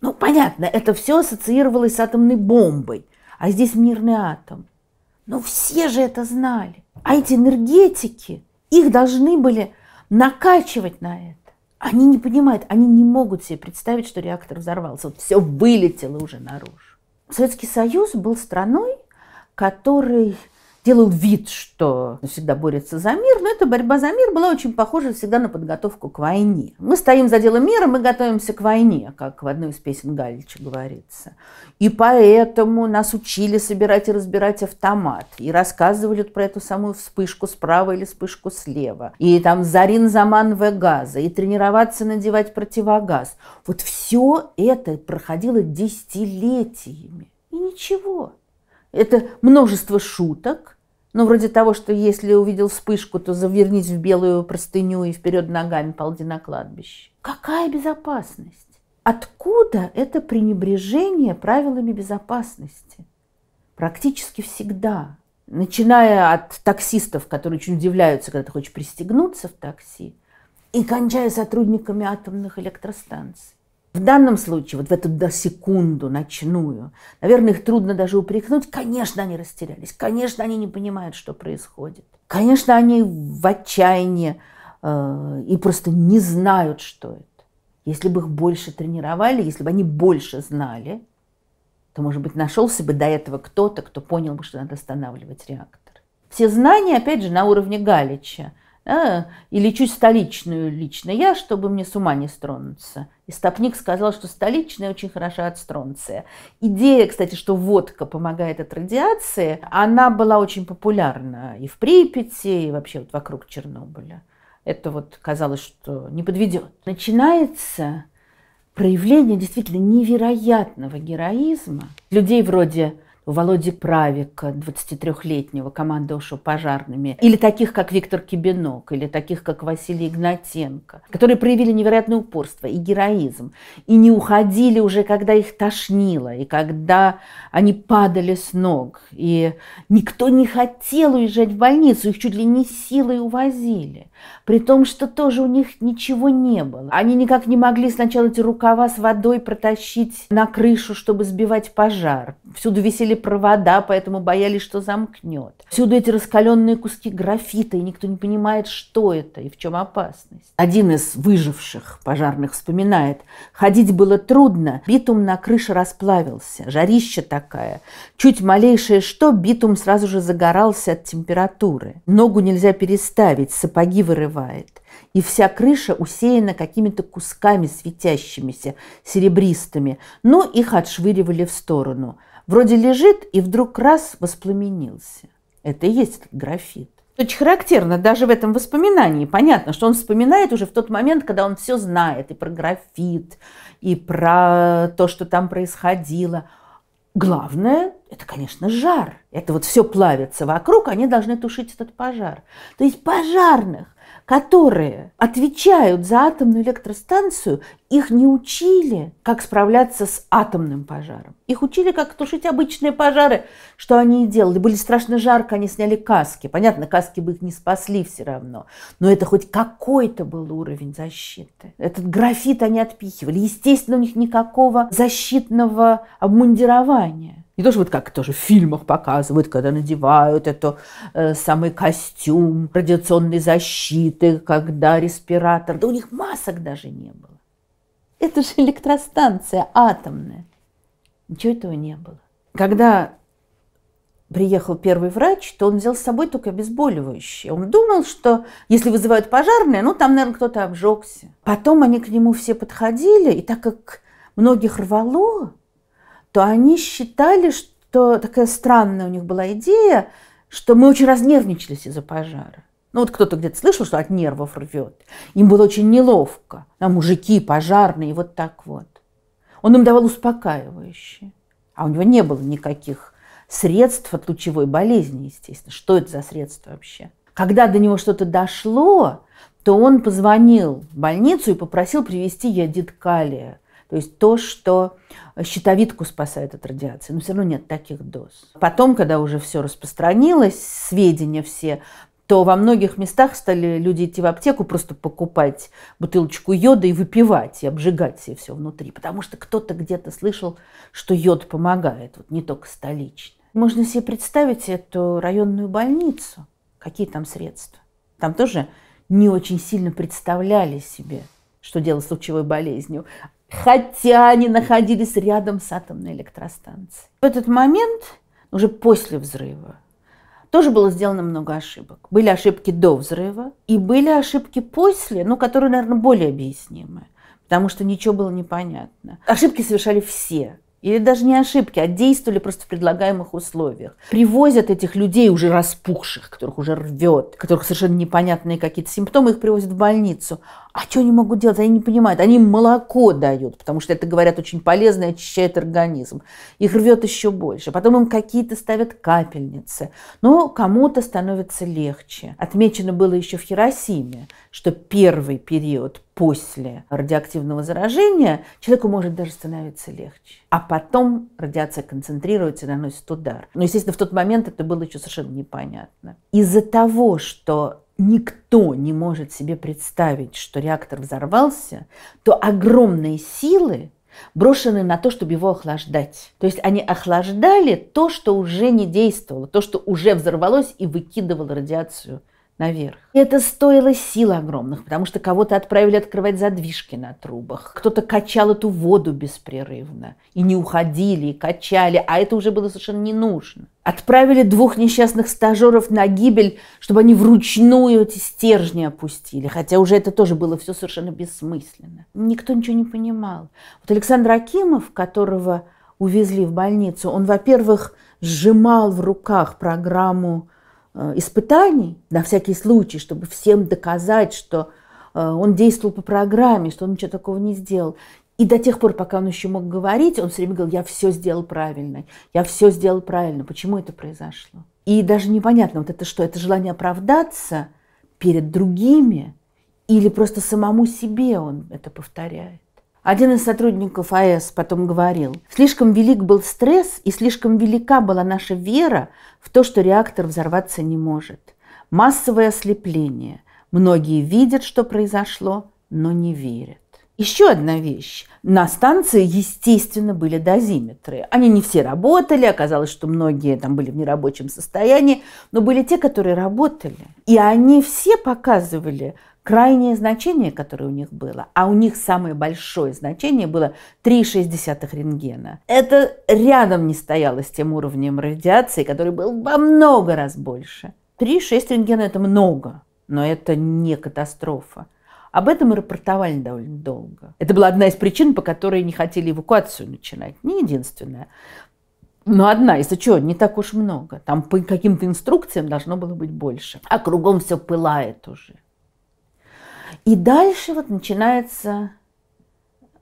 Ну, понятно, это все ассоциировалось с атомной бомбой, а здесь мирный атом. Но все же это знали. А эти энергетики, их должны были накачивать на это. Они не понимают, они не могут себе представить, что реактор взорвался. Вот все вылетело уже наружу. Советский Союз был страной, который делал вид, что всегда борется за мир, но эта борьба за мир была очень похожа всегда на подготовку к войне. Мы стоим за делом мира, мы готовимся к войне, как в одной из песен Галича говорится. И поэтому нас учили собирать и разбирать автомат. И рассказывали про эту самую вспышку справа или вспышку слева. И там Зарин Заман В. Газа. И тренироваться надевать противогаз. Вот все это проходило десятилетиями. И ничего. Это множество шуток, ну, вроде того, что если увидел вспышку, то завернись в белую простыню и вперед ногами ползи на кладбище. Какая безопасность? Откуда это пренебрежение правилами безопасности? Практически всегда. Начиная от таксистов, которые очень удивляются, когда ты хочешь пристегнуться в такси, и кончая сотрудниками атомных электростанций. В данном случае, вот в эту до секунду ночную, наверное, их трудно даже упрекнуть. Конечно, они растерялись, конечно, они не понимают, что происходит. Конечно, они в отчаянии э, и просто не знают, что это. Если бы их больше тренировали, если бы они больше знали, то, может быть, нашелся бы до этого кто-то, кто понял бы, что надо останавливать реактор. Все знания, опять же, на уровне Галича – а, и лечу столичную лично я, чтобы мне с ума не стронуться. И Стопник сказал, что столичная очень хороша от стронция. Идея, кстати, что водка помогает от радиации, она была очень популярна и в Припяти, и вообще вот вокруг Чернобыля. Это вот казалось, что не подведет. Начинается проявление действительно невероятного героизма людей вроде Володи Правика, 23-летнего, командовавшего пожарными, или таких, как Виктор Кибенок, или таких, как Василий Игнатенко, которые проявили невероятное упорство и героизм, и не уходили уже, когда их тошнило, и когда они падали с ног, и никто не хотел уезжать в больницу, их чуть ли не силой увозили, при том, что тоже у них ничего не было. Они никак не могли сначала эти рукава с водой протащить на крышу, чтобы сбивать пожар. Всюду висели провода, поэтому боялись, что замкнет. Всюду эти раскаленные куски графита, и никто не понимает, что это и в чем опасность. Один из выживших пожарных вспоминает, ходить было трудно, битум на крыше расплавился, жарища такая. Чуть малейшее что, битум сразу же загорался от температуры. Ногу нельзя переставить, сапоги вырывает и вся крыша усеяна какими-то кусками светящимися, серебристыми, но ну, их отшвыривали в сторону. Вроде лежит и вдруг раз воспламенился. Это и есть этот графит. Очень характерно даже в этом воспоминании. Понятно, что он вспоминает уже в тот момент, когда он все знает и про графит, и про то, что там происходило. Главное, это, конечно, жар. Это вот все плавится вокруг, они должны тушить этот пожар. То есть пожарных которые отвечают за атомную электростанцию, их не учили, как справляться с атомным пожаром. Их учили, как тушить обычные пожары, что они и делали. Были страшно жарко, они сняли каски. Понятно, каски бы их не спасли все равно. Но это хоть какой-то был уровень защиты. Этот графит они отпихивали. Естественно, у них никакого защитного обмундирования. Не тоже вот как тоже в фильмах показывают, когда надевают это э, самый костюм радиационной защиты, когда респиратор. Да у них масок даже не было. Это же электростанция атомная. Ничего этого не было. Когда приехал первый врач, то он взял с собой только обезболивающее. Он думал, что если вызывают пожарные, ну там, наверное, кто-то обжегся. Потом они к нему все подходили, и так как многих рвало, что они считали, что такая странная у них была идея, что мы очень разнервничались из-за пожара. Ну вот кто-то где-то слышал, что от нервов рвет. Им было очень неловко. А мужики, пожарные, вот так вот. Он им давал успокаивающие. А у него не было никаких средств от лучевой болезни, естественно. Что это за средства вообще? Когда до него что-то дошло, то он позвонил в больницу и попросил привезти ядит калия то есть то, что э, щитовидку спасает от радиации, но все равно нет таких доз. Потом, когда уже все распространилось, сведения все, то во многих местах стали люди идти в аптеку просто покупать бутылочку йода и выпивать, и обжигать себе все внутри, потому что кто-то где-то слышал, что йод помогает, вот не только столичный. Можно себе представить эту районную больницу, какие там средства. Там тоже не очень сильно представляли себе, что дело с лучевой болезнью хотя они находились рядом с атомной электростанцией. В этот момент, уже после взрыва, тоже было сделано много ошибок. Были ошибки до взрыва и были ошибки после, ну, которые, наверное, более объяснимы, потому что ничего было непонятно. Ошибки совершали все. Или даже не ошибки, а действовали просто в предлагаемых условиях. Привозят этих людей уже распухших, которых уже рвет, которых совершенно непонятные какие-то симптомы, их привозят в больницу а что они могут делать? Они не понимают. Они молоко дают, потому что это, говорят, очень полезно и очищает организм. Их рвет еще больше. Потом им какие-то ставят капельницы. Но кому-то становится легче. Отмечено было еще в Хиросиме, что первый период после радиоактивного заражения человеку может даже становиться легче. А потом радиация концентрируется и наносит удар. Но, естественно, в тот момент это было еще совершенно непонятно. Из-за того, что никто не может себе представить, что реактор взорвался, то огромные силы брошены на то, чтобы его охлаждать. То есть они охлаждали то, что уже не действовало, то, что уже взорвалось и выкидывало радиацию наверх. И это стоило сил огромных, потому что кого-то отправили открывать задвижки на трубах, кто-то качал эту воду беспрерывно, и не уходили, и качали, а это уже было совершенно не нужно. Отправили двух несчастных стажеров на гибель, чтобы они вручную эти стержни опустили, хотя уже это тоже было все совершенно бессмысленно. Никто ничего не понимал. Вот Александр Акимов, которого увезли в больницу, он, во-первых, сжимал в руках программу Э, испытаний на всякий случай, чтобы всем доказать, что э, он действовал по программе, что он ничего такого не сделал. И до тех пор, пока он еще мог говорить, он все время говорил, я все сделал правильно, я все сделал правильно. Почему это произошло? И даже непонятно, вот это что, это желание оправдаться перед другими или просто самому себе он это повторяет? Один из сотрудников АЭС потом говорил, слишком велик был стресс и слишком велика была наша вера в то, что реактор взорваться не может. Массовое ослепление. Многие видят, что произошло, но не верят. Еще одна вещь. На станции, естественно, были дозиметры. Они не все работали, оказалось, что многие там были в нерабочем состоянии, но были те, которые работали. И они все показывали, крайнее значение, которое у них было, а у них самое большое значение было 3,6 рентгена. Это рядом не стояло с тем уровнем радиации, который был во много раз больше. 3,6 рентгена – это много, но это не катастрофа. Об этом мы рапортовали довольно долго. Это была одна из причин, по которой не хотели эвакуацию начинать. Не единственная. Но одна, если что, не так уж много. Там по каким-то инструкциям должно было быть больше. А кругом все пылает уже. И дальше вот начинается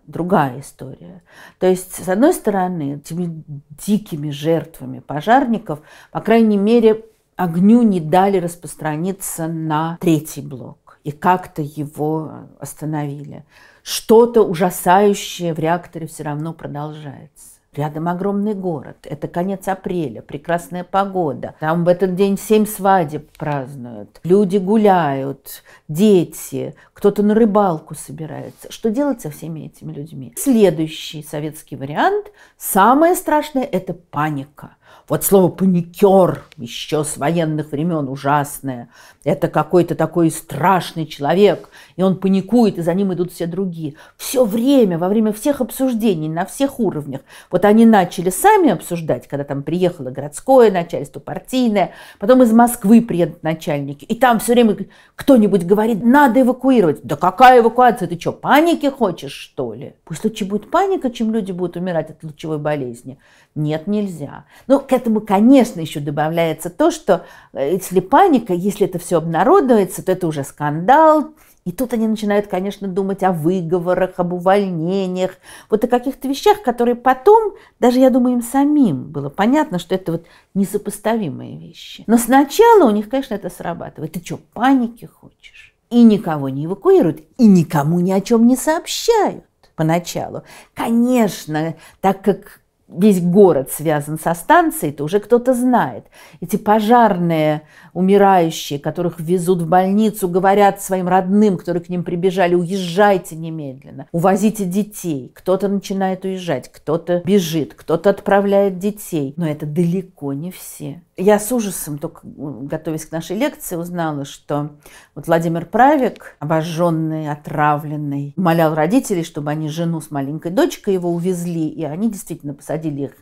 другая история. То есть, с одной стороны, этими дикими жертвами пожарников, по крайней мере, огню не дали распространиться на третий блок и как-то его остановили. Что-то ужасающее в реакторе все равно продолжается. Рядом огромный город. Это конец апреля, прекрасная погода. Там в этот день семь свадеб празднуют. Люди гуляют, дети, кто-то на рыбалку собирается. Что делать со всеми этими людьми? Следующий советский вариант. Самое страшное – это паника – вот слово «паникер» еще с военных времен ужасное. Это какой-то такой страшный человек, и он паникует, и за ним идут все другие. Все время, во время всех обсуждений, на всех уровнях. Вот они начали сами обсуждать, когда там приехало городское начальство, партийное, потом из Москвы приедут начальники, и там все время кто-нибудь говорит, надо эвакуировать. Да какая эвакуация? Ты что, паники хочешь, что ли? Пусть лучше будет паника, чем люди будут умирать от лучевой болезни. Нет, нельзя. Ну, к этому, конечно, еще добавляется то, что э, если паника, если это все обнародуется, то это уже скандал. И тут они начинают, конечно, думать о выговорах, об увольнениях, вот о каких-то вещах, которые потом, даже, я думаю, им самим было понятно, что это вот несопоставимые вещи. Но сначала у них, конечно, это срабатывает. Ты что, паники хочешь? И никого не эвакуируют, и никому ни о чем не сообщают поначалу. Конечно, так как весь город связан со станцией, то уже кто-то знает. Эти пожарные, умирающие, которых везут в больницу, говорят своим родным, которые к ним прибежали, уезжайте немедленно, увозите детей. Кто-то начинает уезжать, кто-то бежит, кто-то отправляет детей. Но это далеко не все. Я с ужасом, только готовясь к нашей лекции, узнала, что вот Владимир Правик, обожженный, отравленный, молял родителей, чтобы они жену с маленькой дочкой его увезли, и они действительно посадили посадили их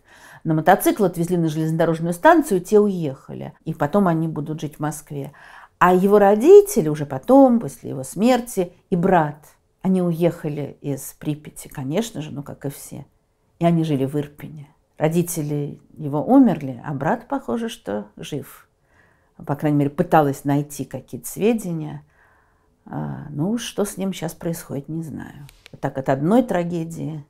на мотоцикл, отвезли на железнодорожную станцию, те уехали. И потом они будут жить в Москве. А его родители уже потом, после его смерти, и брат, они уехали из Припяти, конечно же, ну как и все. И они жили в Ирпене. Родители его умерли, а брат, похоже, что жив. По крайней мере, пыталась найти какие-то сведения. А, ну, что с ним сейчас происходит, не знаю. так от одной трагедии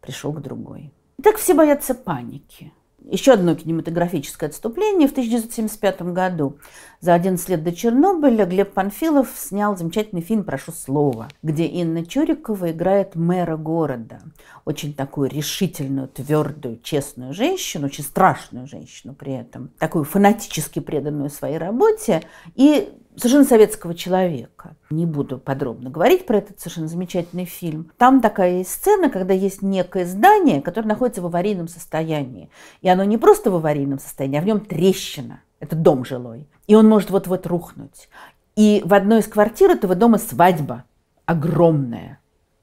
пришел к другой. Так все боятся паники. Еще одно кинематографическое отступление. В 1975 году, за 11 лет до Чернобыля, Глеб Панфилов снял замечательный фильм «Прошу слова», где Инна Чурикова играет мэра города. Очень такую решительную, твердую, честную женщину, очень страшную женщину при этом. Такую фанатически преданную своей работе. И совершенно советского человека. Не буду подробно говорить про этот совершенно замечательный фильм. Там такая есть сцена, когда есть некое здание, которое находится в аварийном состоянии. И оно не просто в аварийном состоянии, а в нем трещина. Это дом жилой. И он может вот-вот рухнуть. И в одной из квартир этого дома свадьба огромная,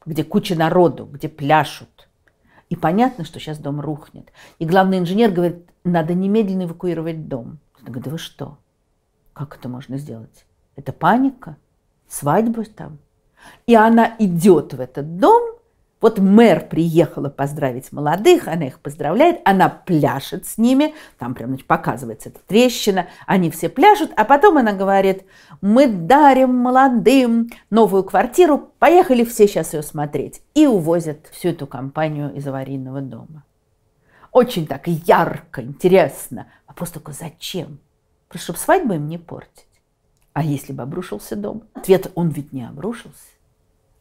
где куча народу, где пляшут. И понятно, что сейчас дом рухнет. И главный инженер говорит, надо немедленно эвакуировать дом. Я говорю, да вы что? Как это можно сделать? Это паника, свадьба там. И она идет в этот дом, вот мэр приехала поздравить молодых, она их поздравляет, она пляшет с ними, там прям значит, показывается эта трещина, они все пляшут, а потом она говорит, мы дарим молодым новую квартиру, поехали все сейчас ее смотреть. И увозят всю эту компанию из аварийного дома. Очень так ярко, интересно. Вопрос только зачем? Просто чтобы свадьбу им не портить. А если бы обрушился дом? Ответ – он ведь не обрушился,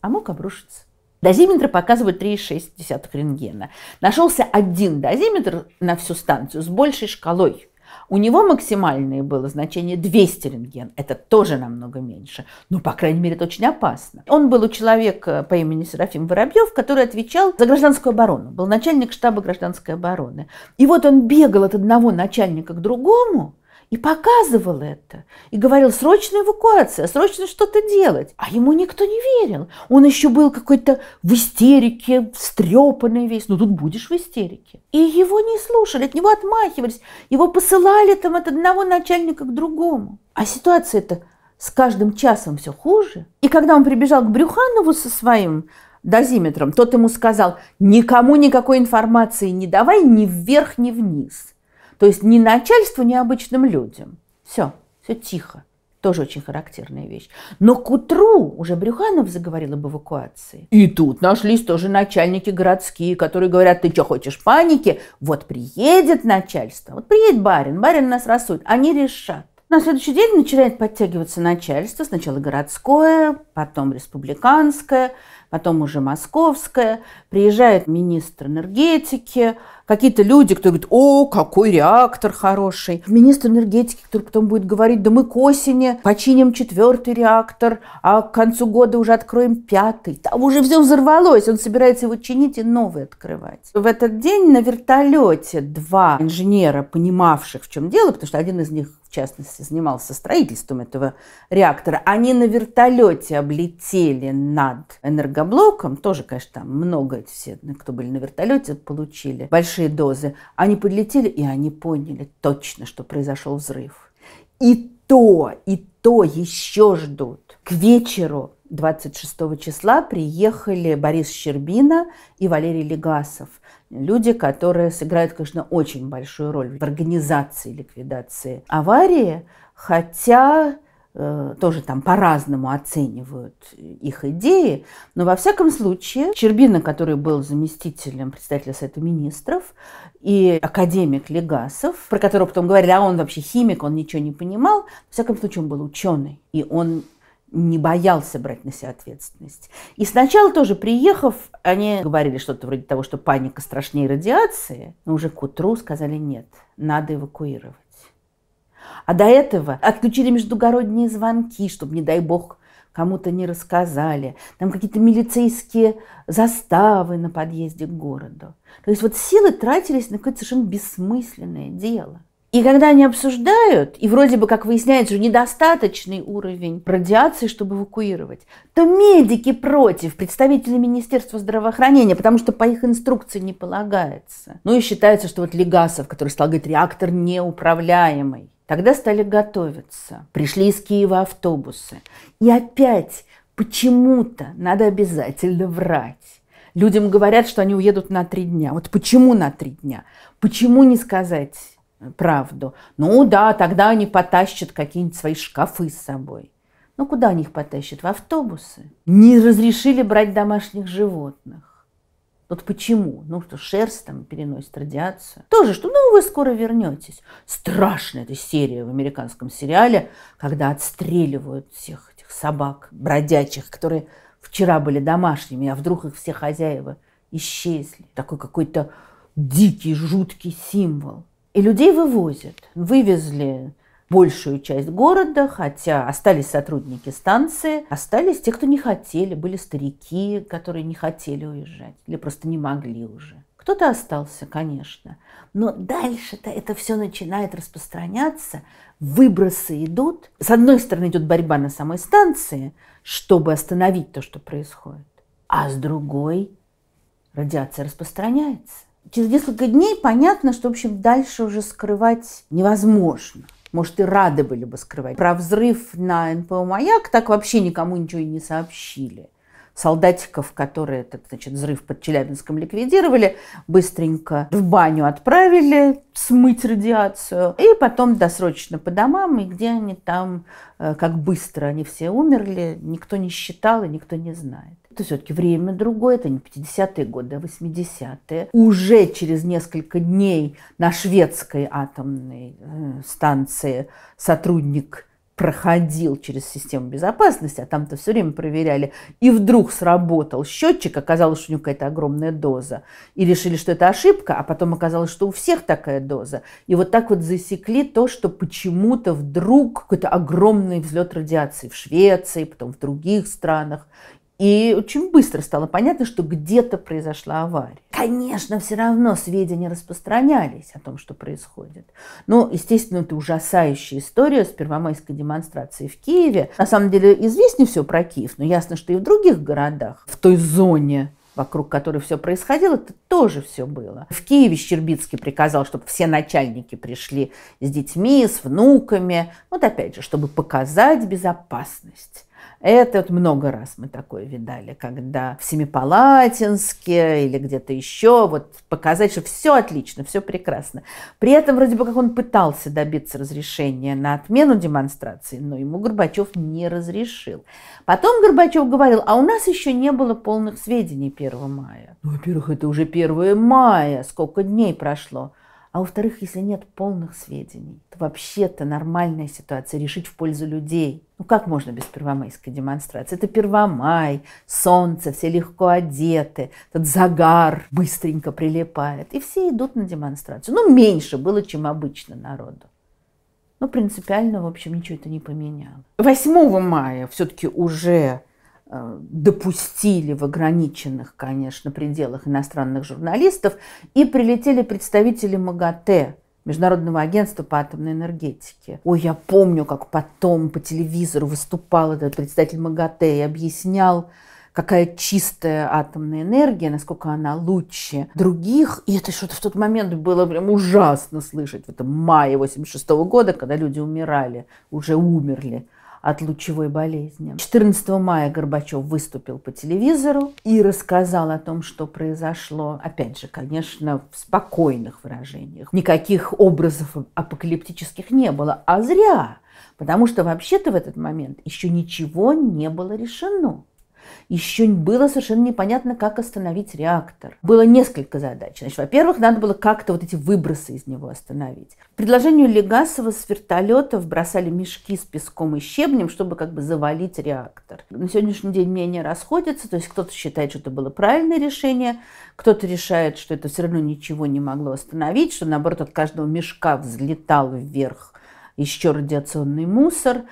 а мог обрушиться. Дозиметры показывают 3,6 рентгена. Нашелся один дозиметр на всю станцию с большей шкалой. У него максимальное было значение 200 рентген. Это тоже намного меньше. Но, ну, по крайней мере, это очень опасно. Он был у человека по имени Серафим Воробьев, который отвечал за гражданскую оборону. Был начальник штаба гражданской обороны. И вот он бегал от одного начальника к другому – и показывал это, и говорил, срочная эвакуация, срочно что-то делать. А ему никто не верил. Он еще был какой-то в истерике, встрепанный весь. Ну, тут будешь в истерике. И его не слушали, от него отмахивались. Его посылали там от одного начальника к другому. А ситуация это с каждым часом все хуже. И когда он прибежал к Брюханову со своим дозиметром, тот ему сказал, никому никакой информации не давай ни вверх, ни вниз – то есть не начальству, не обычным людям. Все, все тихо. Тоже очень характерная вещь. Но к утру уже Брюханов заговорил об эвакуации. И тут нашлись тоже начальники городские, которые говорят, ты что хочешь паники? Вот приедет начальство, вот приедет барин, барин нас рассудит. Они решат. На следующий день начинает подтягиваться начальство, сначала городское, потом республиканское, потом уже московское. Приезжает министр энергетики, какие-то люди, кто говорит, о, какой реактор хороший. Министр энергетики, который потом будет говорить, да мы к осени починим четвертый реактор, а к концу года уже откроем пятый. Там уже все взорвалось, он собирается его чинить и новый открывать. В этот день на вертолете два инженера, понимавших, в чем дело, потому что один из них частности, занимался строительством этого реактора, они на вертолете облетели над энергоблоком, тоже, конечно, там много все, кто были на вертолете, получили большие дозы. Они подлетели, и они поняли точно, что произошел взрыв. И то, и то еще ждут. К вечеру 26 числа приехали Борис Щербина и Валерий Легасов – люди, которые сыграют, конечно, очень большую роль в организации ликвидации аварии, хотя э, тоже там по-разному оценивают их идеи. Но во всяком случае, Чербина, который был заместителем председателя Совета министров, и академик Легасов, про которого потом говорили, а он вообще химик, он ничего не понимал, во всяком случае он был ученый, и он не боялся брать на себя ответственность. И сначала тоже приехав, они говорили что-то вроде того, что паника страшнее радиации, но уже к утру сказали нет, надо эвакуировать. А до этого отключили междугородние звонки, чтобы, не дай бог, кому-то не рассказали. Там какие-то милицейские заставы на подъезде к городу. То есть вот силы тратились на какое-то совершенно бессмысленное дело. И когда они обсуждают, и вроде бы, как выясняется, что недостаточный уровень радиации, чтобы эвакуировать, то медики против, представители Министерства здравоохранения, потому что по их инструкции не полагается. Ну и считается, что вот Легасов, который стал говорить, реактор неуправляемый. Тогда стали готовиться. Пришли из Киева автобусы. И опять почему-то надо обязательно врать. Людям говорят, что они уедут на три дня. Вот почему на три дня? Почему не сказать правду. Ну да, тогда они потащат какие-нибудь свои шкафы с собой. Ну куда они их потащат? В автобусы. Не разрешили брать домашних животных. Вот почему? Ну что, шерсть там переносит радиацию. Тоже, что ну вы скоро вернетесь. Страшная эта серия в американском сериале, когда отстреливают всех этих собак бродячих, которые вчера были домашними, а вдруг их все хозяева исчезли. Такой какой-то дикий, жуткий символ. И людей вывозят. Вывезли большую часть города, хотя остались сотрудники станции, остались те, кто не хотели, были старики, которые не хотели уезжать или просто не могли уже. Кто-то остался, конечно, но дальше-то это все начинает распространяться, выбросы идут. С одной стороны идет борьба на самой станции, чтобы остановить то, что происходит, а с другой радиация распространяется через несколько дней понятно, что, в общем, дальше уже скрывать невозможно. Может, и рады были бы скрывать. Про взрыв на НПО «Маяк» так вообще никому ничего и не сообщили. Солдатиков, которые этот, значит, взрыв под Челябинском ликвидировали, быстренько в баню отправили смыть радиацию. И потом досрочно по домам, и где они там, э, как быстро они все умерли, никто не считал и никто не знает. Это все-таки время другое, это не 50-е годы, а 80-е. Уже через несколько дней на шведской атомной э, станции сотрудник проходил через систему безопасности, а там-то все время проверяли, и вдруг сработал счетчик, оказалось, что у него какая-то огромная доза, и решили, что это ошибка, а потом оказалось, что у всех такая доза. И вот так вот засекли то, что почему-то вдруг какой-то огромный взлет радиации в Швеции, потом в других странах, и очень быстро стало понятно, что где-то произошла авария. Конечно, все равно сведения распространялись о том, что происходит. Но, естественно, это ужасающая история с первомайской демонстрацией в Киеве. На самом деле известнее все про Киев, но ясно, что и в других городах, в той зоне вокруг которой все происходило, это тоже все было. В Киеве Щербицкий приказал, чтобы все начальники пришли с детьми, с внуками. Вот опять же, чтобы показать безопасность. Это вот много раз мы такое видали, когда в Семипалатинске или где-то еще, вот показать, что все отлично, все прекрасно. При этом вроде бы как он пытался добиться разрешения на отмену демонстрации, но ему Горбачев не разрешил. Потом Горбачев говорил, а у нас еще не было полных сведений 1 мая. Ну, во-первых, это уже 1 мая, сколько дней прошло. А во-вторых, если нет полных сведений, то вообще-то нормальная ситуация решить в пользу людей. Ну как можно без первомайской демонстрации? Это первомай, солнце, все легко одеты, этот загар быстренько прилипает. И все идут на демонстрацию. Ну меньше было, чем обычно народу. Но ну, принципиально, в общем, ничего это не поменяло. 8 мая все-таки уже э, допустили в ограниченных, конечно, пределах иностранных журналистов, и прилетели представители МАГАТЭ, Международного агентства по атомной энергетике. Ой, я помню, как потом по телевизору выступал этот представитель МАГАТЭ и объяснял, какая чистая атомная энергия, насколько она лучше других. И это что-то в тот момент было прям ужасно слышать. В этом мае 86 года, когда люди умирали, уже умерли от лучевой болезни. 14 мая Горбачев выступил по телевизору и рассказал о том, что произошло. Опять же, конечно, в спокойных выражениях. Никаких образов апокалиптических не было, а зря. Потому что вообще-то в этот момент еще ничего не было решено еще было совершенно непонятно, как остановить реактор. Было несколько задач. Значит, во-первых, надо было как-то вот эти выбросы из него остановить. По предложению Легасова с вертолетов бросали мешки с песком и щебнем, чтобы как бы завалить реактор. На сегодняшний день мнения расходятся, то есть кто-то считает, что это было правильное решение, кто-то решает, что это все равно ничего не могло остановить, что наоборот от каждого мешка взлетал вверх еще радиационный мусор.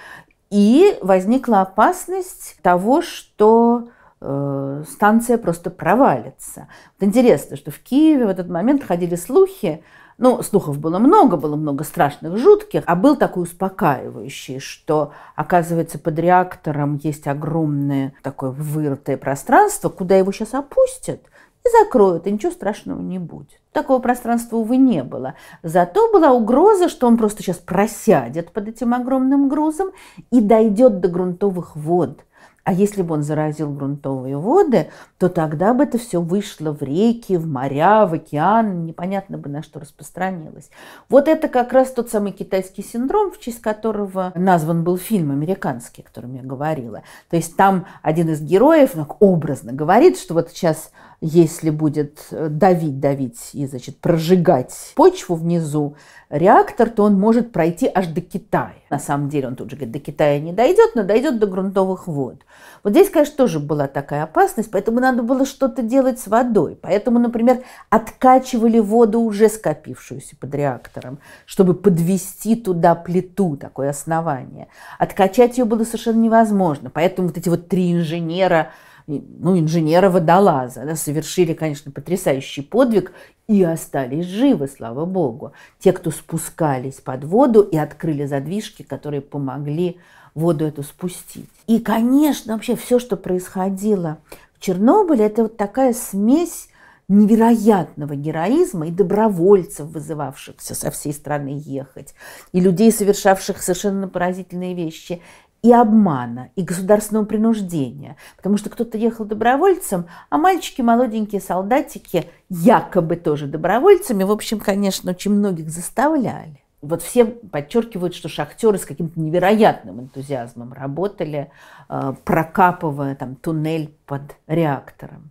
И возникла опасность того, что э, станция просто провалится. Вот интересно, что в Киеве в этот момент ходили слухи, ну, слухов было много, было много страшных, жутких, а был такой успокаивающий, что, оказывается, под реактором есть огромное такое вырытое пространство, куда его сейчас опустят, и закроют, и ничего страшного не будет. Такого пространства, увы, не было. Зато была угроза, что он просто сейчас просядет под этим огромным грузом и дойдет до грунтовых вод. А если бы он заразил грунтовые воды, то тогда бы это все вышло в реки, в моря, в океан, непонятно бы на что распространилось. Вот это как раз тот самый китайский синдром, в честь которого назван был фильм американский, о котором я говорила. То есть там один из героев ну, образно говорит, что вот сейчас если будет э, давить, давить и, значит, прожигать почву внизу реактор, то он может пройти аж до Китая. На самом деле, он тут же говорит, до Китая не дойдет, но дойдет до грунтовых вод. Вот здесь, конечно, тоже была такая опасность, поэтому надо было что-то делать с водой. Поэтому, например, откачивали воду, уже скопившуюся под реактором, чтобы подвести туда плиту, такое основание. Откачать ее было совершенно невозможно. Поэтому вот эти вот три инженера, ну, инженера-водолаза. Да, совершили, конечно, потрясающий подвиг и остались живы, слава богу. Те, кто спускались под воду и открыли задвижки, которые помогли воду эту спустить. И, конечно, вообще все, что происходило в Чернобыле, это вот такая смесь невероятного героизма и добровольцев, вызывавшихся со всей страны ехать, и людей, совершавших совершенно поразительные вещи, и обмана, и государственного принуждения. Потому что кто-то ехал добровольцем, а мальчики, молоденькие солдатики, якобы тоже добровольцами, в общем, конечно, очень многих заставляли. Вот все подчеркивают, что шахтеры с каким-то невероятным энтузиазмом работали, э, прокапывая там туннель под реактором.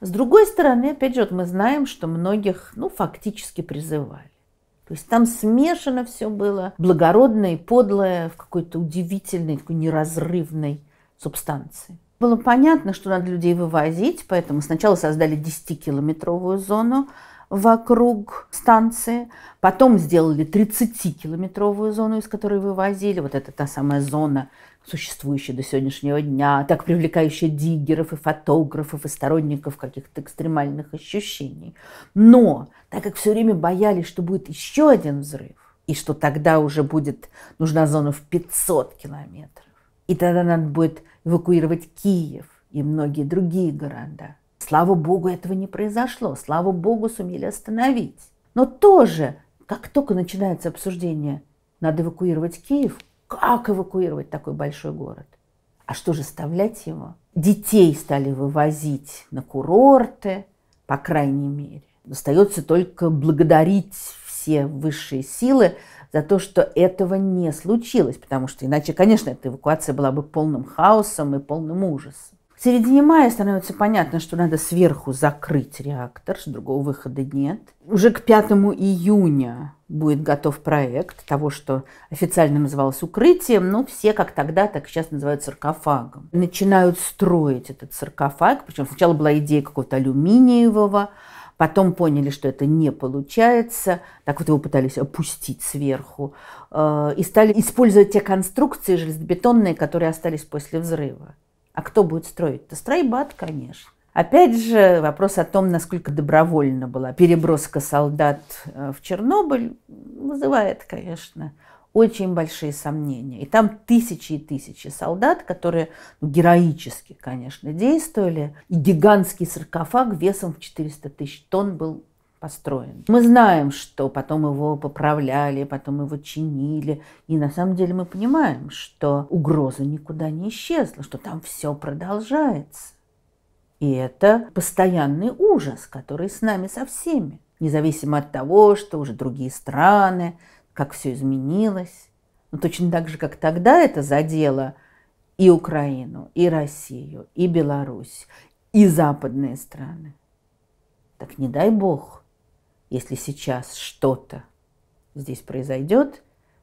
С другой стороны, опять же, вот мы знаем, что многих ну, фактически призывали. То есть там смешано все было, благородное и подлое в какой-то удивительной, такой неразрывной субстанции. Было понятно, что надо людей вывозить, поэтому сначала создали 10-километровую зону, вокруг станции, потом сделали 30-километровую зону, из которой вывозили, вот это та самая зона, существующая до сегодняшнего дня, так привлекающая диггеров и фотографов, и сторонников каких-то экстремальных ощущений. Но так как все время боялись, что будет еще один взрыв, и что тогда уже будет нужна зона в 500 километров, и тогда надо будет эвакуировать Киев и многие другие города, Слава богу, этого не произошло. Слава богу, сумели остановить. Но тоже, как только начинается обсуждение, надо эвакуировать Киев, как эвакуировать такой большой город? А что же оставлять его? Детей стали вывозить на курорты, по крайней мере. Остается только благодарить все высшие силы за то, что этого не случилось, потому что иначе, конечно, эта эвакуация была бы полным хаосом и полным ужасом. В середине мая становится понятно, что надо сверху закрыть реактор, что другого выхода нет. Уже к 5 июня будет готов проект того, что официально называлось укрытием, но все, как тогда, так и сейчас называют саркофагом. Начинают строить этот саркофаг, причем сначала была идея какого-то алюминиевого, Потом поняли, что это не получается, так вот его пытались опустить сверху, э, и стали использовать те конструкции железобетонные, которые остались после взрыва. А кто будет строить? То стройбат, конечно. Опять же, вопрос о том, насколько добровольно была переброска солдат э, в Чернобыль, вызывает, конечно, очень большие сомнения. И там тысячи и тысячи солдат, которые ну, героически, конечно, действовали. И гигантский саркофаг весом в 400 тысяч тонн был построен. Мы знаем, что потом его поправляли, потом его чинили. И на самом деле мы понимаем, что угроза никуда не исчезла, что там все продолжается. И это постоянный ужас, который с нами со всеми. Независимо от того, что уже другие страны, как все изменилось. Но точно так же, как тогда это задело и Украину, и Россию, и Беларусь, и западные страны. Так не дай бог, если сейчас что-то здесь произойдет,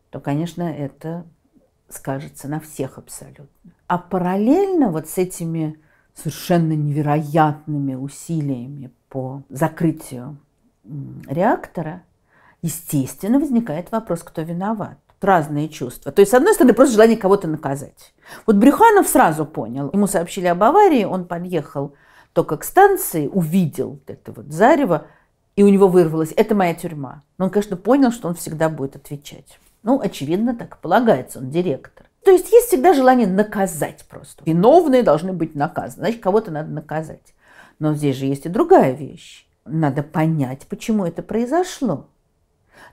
то, конечно, это скажется на всех абсолютно. А параллельно вот с этими совершенно невероятными усилиями по закрытию реактора, естественно, возникает вопрос, кто виноват. Разные чувства. То есть, с одной стороны, просто желание кого-то наказать. Вот Брюханов сразу понял. Ему сообщили об аварии, он подъехал только к станции, увидел это вот зарево, и у него вырвалось, это моя тюрьма. Но он, конечно, понял, что он всегда будет отвечать. Ну, очевидно, так полагается, он директор. То есть есть всегда желание наказать просто. Виновные должны быть наказаны, значит, кого-то надо наказать. Но здесь же есть и другая вещь. Надо понять, почему это произошло.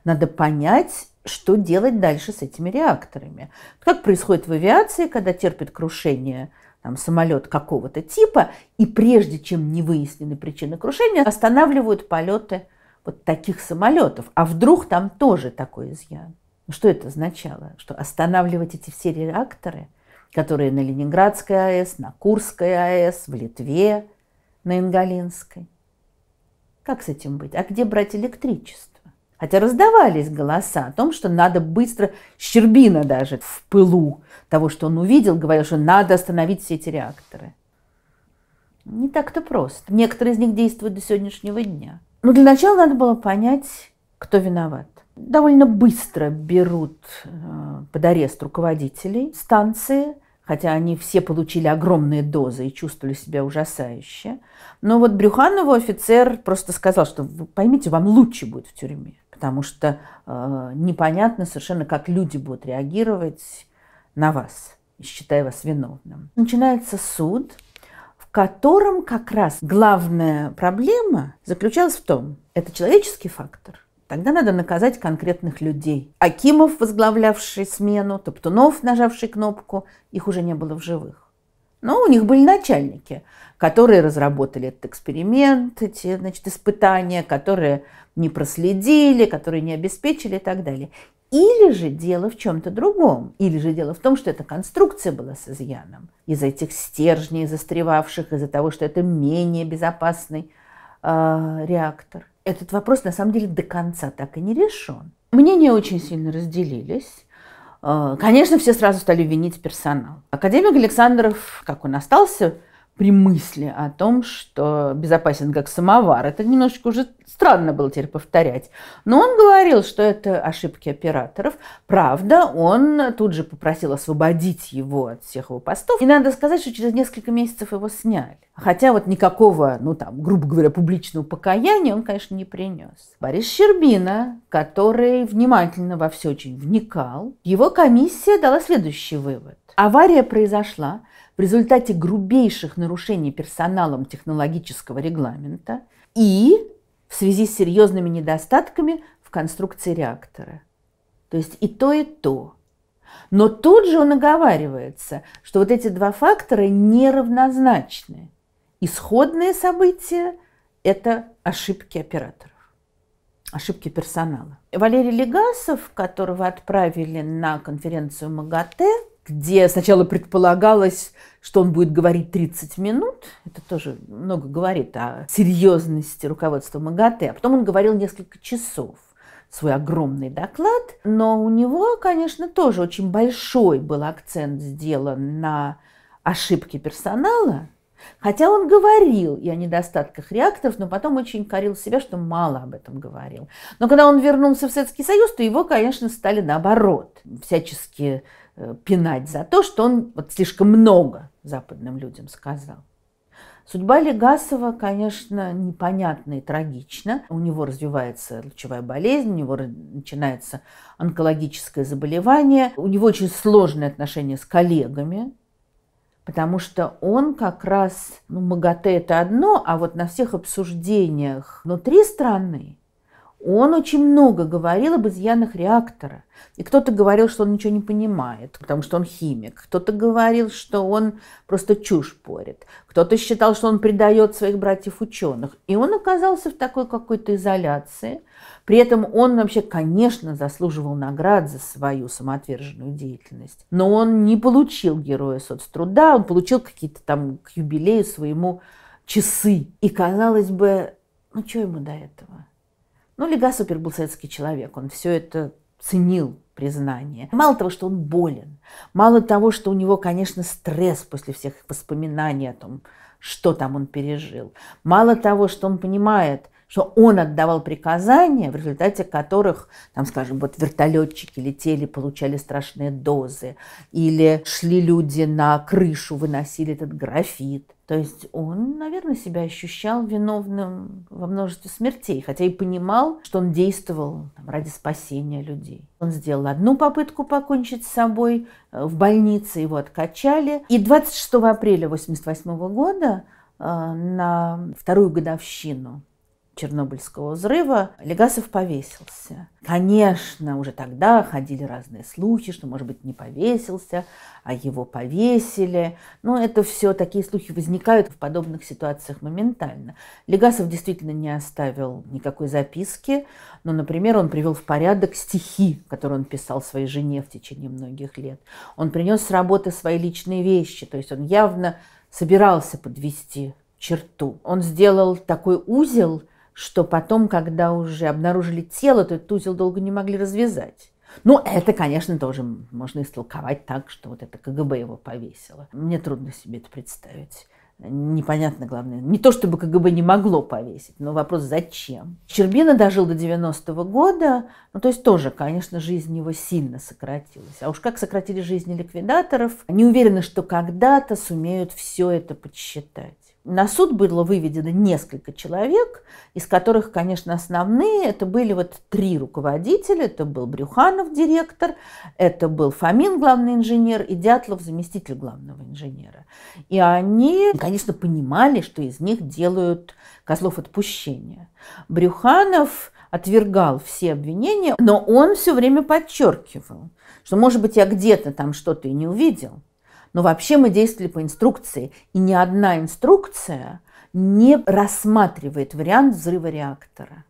Надо понять, что делать дальше с этими реакторами. Как происходит в авиации, когда терпит крушение там, самолет какого-то типа, и прежде чем не выяснены причины крушения, останавливают полеты вот таких самолетов. А вдруг там тоже такой изъян? Ну, что это означало? Что останавливать эти все реакторы, которые на Ленинградской АЭС, на Курской АЭс, в Литве, на Ингалинской? Как с этим быть? А где брать электричество? Хотя раздавались голоса о том, что надо быстро, Щербина даже в пылу того, что он увидел, говорил, что надо остановить все эти реакторы. Не так-то просто. Некоторые из них действуют до сегодняшнего дня. Но для начала надо было понять, кто виноват. Довольно быстро берут э, под арест руководителей станции, хотя они все получили огромные дозы и чувствовали себя ужасающе. Но вот Брюханову офицер просто сказал, что поймите, вам лучше будет в тюрьме, потому что э, непонятно совершенно, как люди будут реагировать на вас, считая вас виновным. Начинается суд, в котором как раз главная проблема заключалась в том, это человеческий фактор. Тогда надо наказать конкретных людей. Акимов, возглавлявший смену, Топтунов, нажавший кнопку, их уже не было в живых. Но у них были начальники, которые разработали этот эксперимент, эти значит, испытания, которые не проследили, которые не обеспечили и так далее. Или же дело в чем-то другом, или же дело в том, что эта конструкция была с изъяном из-за этих стержней застревавших, из-за того, что это менее безопасный э, реактор. Этот вопрос на самом деле до конца так и не решен. Мнения очень сильно разделились. А, конечно, все сразу стали винить персонал. Академик Александров, как он остался при мысли о том, что безопасен как самовар. Это немножечко уже странно было теперь повторять. Но он говорил, что это ошибки операторов. Правда, он тут же попросил освободить его от всех его постов. И надо сказать, что через несколько месяцев его сняли. Хотя вот никакого, ну там, грубо говоря, публичного покаяния он, конечно, не принес. Борис Щербина, который внимательно во все очень вникал, его комиссия дала следующий вывод. Авария произошла – результате грубейших нарушений персоналом технологического регламента и в связи с серьезными недостатками в конструкции реактора. То есть и то, и то. Но тут же он оговаривается, что вот эти два фактора неравнозначны. Исходные события – это ошибки операторов, ошибки персонала. Валерий Легасов, которого отправили на конференцию МАГАТЭ, где сначала предполагалось, что он будет говорить 30 минут. Это тоже много говорит о серьезности руководства МАГАТЭ. А потом он говорил несколько часов свой огромный доклад, но у него, конечно, тоже очень большой был акцент сделан на ошибки персонала, хотя он говорил и о недостатках реакторов, но потом очень корил себя, что мало об этом говорил. Но когда он вернулся в Советский Союз, то его, конечно, стали наоборот всячески Э, пинать за то, что он вот слишком много западным людям сказал. Судьба Легасова, конечно, непонятна и трагична. У него развивается лучевая болезнь, у него начинается онкологическое заболевание. У него очень сложные отношения с коллегами, потому что он как раз, ну, МАГАТЭ – это одно, а вот на всех обсуждениях внутри страны он очень много говорил об изъянах реактора. И кто-то говорил, что он ничего не понимает, потому что он химик. Кто-то говорил, что он просто чушь порит. Кто-то считал, что он предает своих братьев-ученых. И он оказался в такой какой-то изоляции. При этом он вообще, конечно, заслуживал наград за свою самоотверженную деятельность. Но он не получил героя соцтруда, он получил какие-то там к юбилею своему часы. И казалось бы, ну что ему до этого? Ну, Лега Супер был советский человек, он все это ценил, признание. Мало того, что он болен, мало того, что у него, конечно, стресс после всех воспоминаний о том, что там он пережил. Мало того, что он понимает, что он отдавал приказания, в результате которых, там, скажем, вот вертолетчики летели, получали страшные дозы, или шли люди на крышу, выносили этот графит. То есть он, наверное, себя ощущал виновным во множестве смертей, хотя и понимал, что он действовал там, ради спасения людей. Он сделал одну попытку покончить с собой, э, в больнице его откачали. И 26 апреля 1988 года э, на вторую годовщину Чернобыльского взрыва Легасов повесился. Конечно, уже тогда ходили разные слухи, что, может быть, не повесился, а его повесили. Но это все, такие слухи возникают в подобных ситуациях моментально. Легасов действительно не оставил никакой записки, но, например, он привел в порядок стихи, которые он писал своей жене в течение многих лет. Он принес с работы свои личные вещи, то есть он явно собирался подвести черту. Он сделал такой узел – что потом, когда уже обнаружили тело, то этот узел долго не могли развязать. Ну, это, конечно, тоже можно истолковать так, что вот это КГБ его повесило. Мне трудно себе это представить. Непонятно, главное. Не то, чтобы КГБ не могло повесить, но вопрос зачем. Чербина дожил до 90-го года, ну, то есть тоже, конечно, жизнь его сильно сократилась. А уж как сократили жизни ликвидаторов, они уверены, что когда-то сумеют все это подсчитать. На суд было выведено несколько человек, из которых, конечно, основные это были вот три руководителя. Это был Брюханов, директор, это был Фомин, главный инженер, и Дятлов, заместитель главного инженера. И они, конечно, понимали, что из них делают козлов отпущения. Брюханов отвергал все обвинения, но он все время подчеркивал, что, может быть, я где-то там что-то и не увидел – но вообще мы действовали по инструкции, и ни одна инструкция не рассматривает вариант взрыва реактора.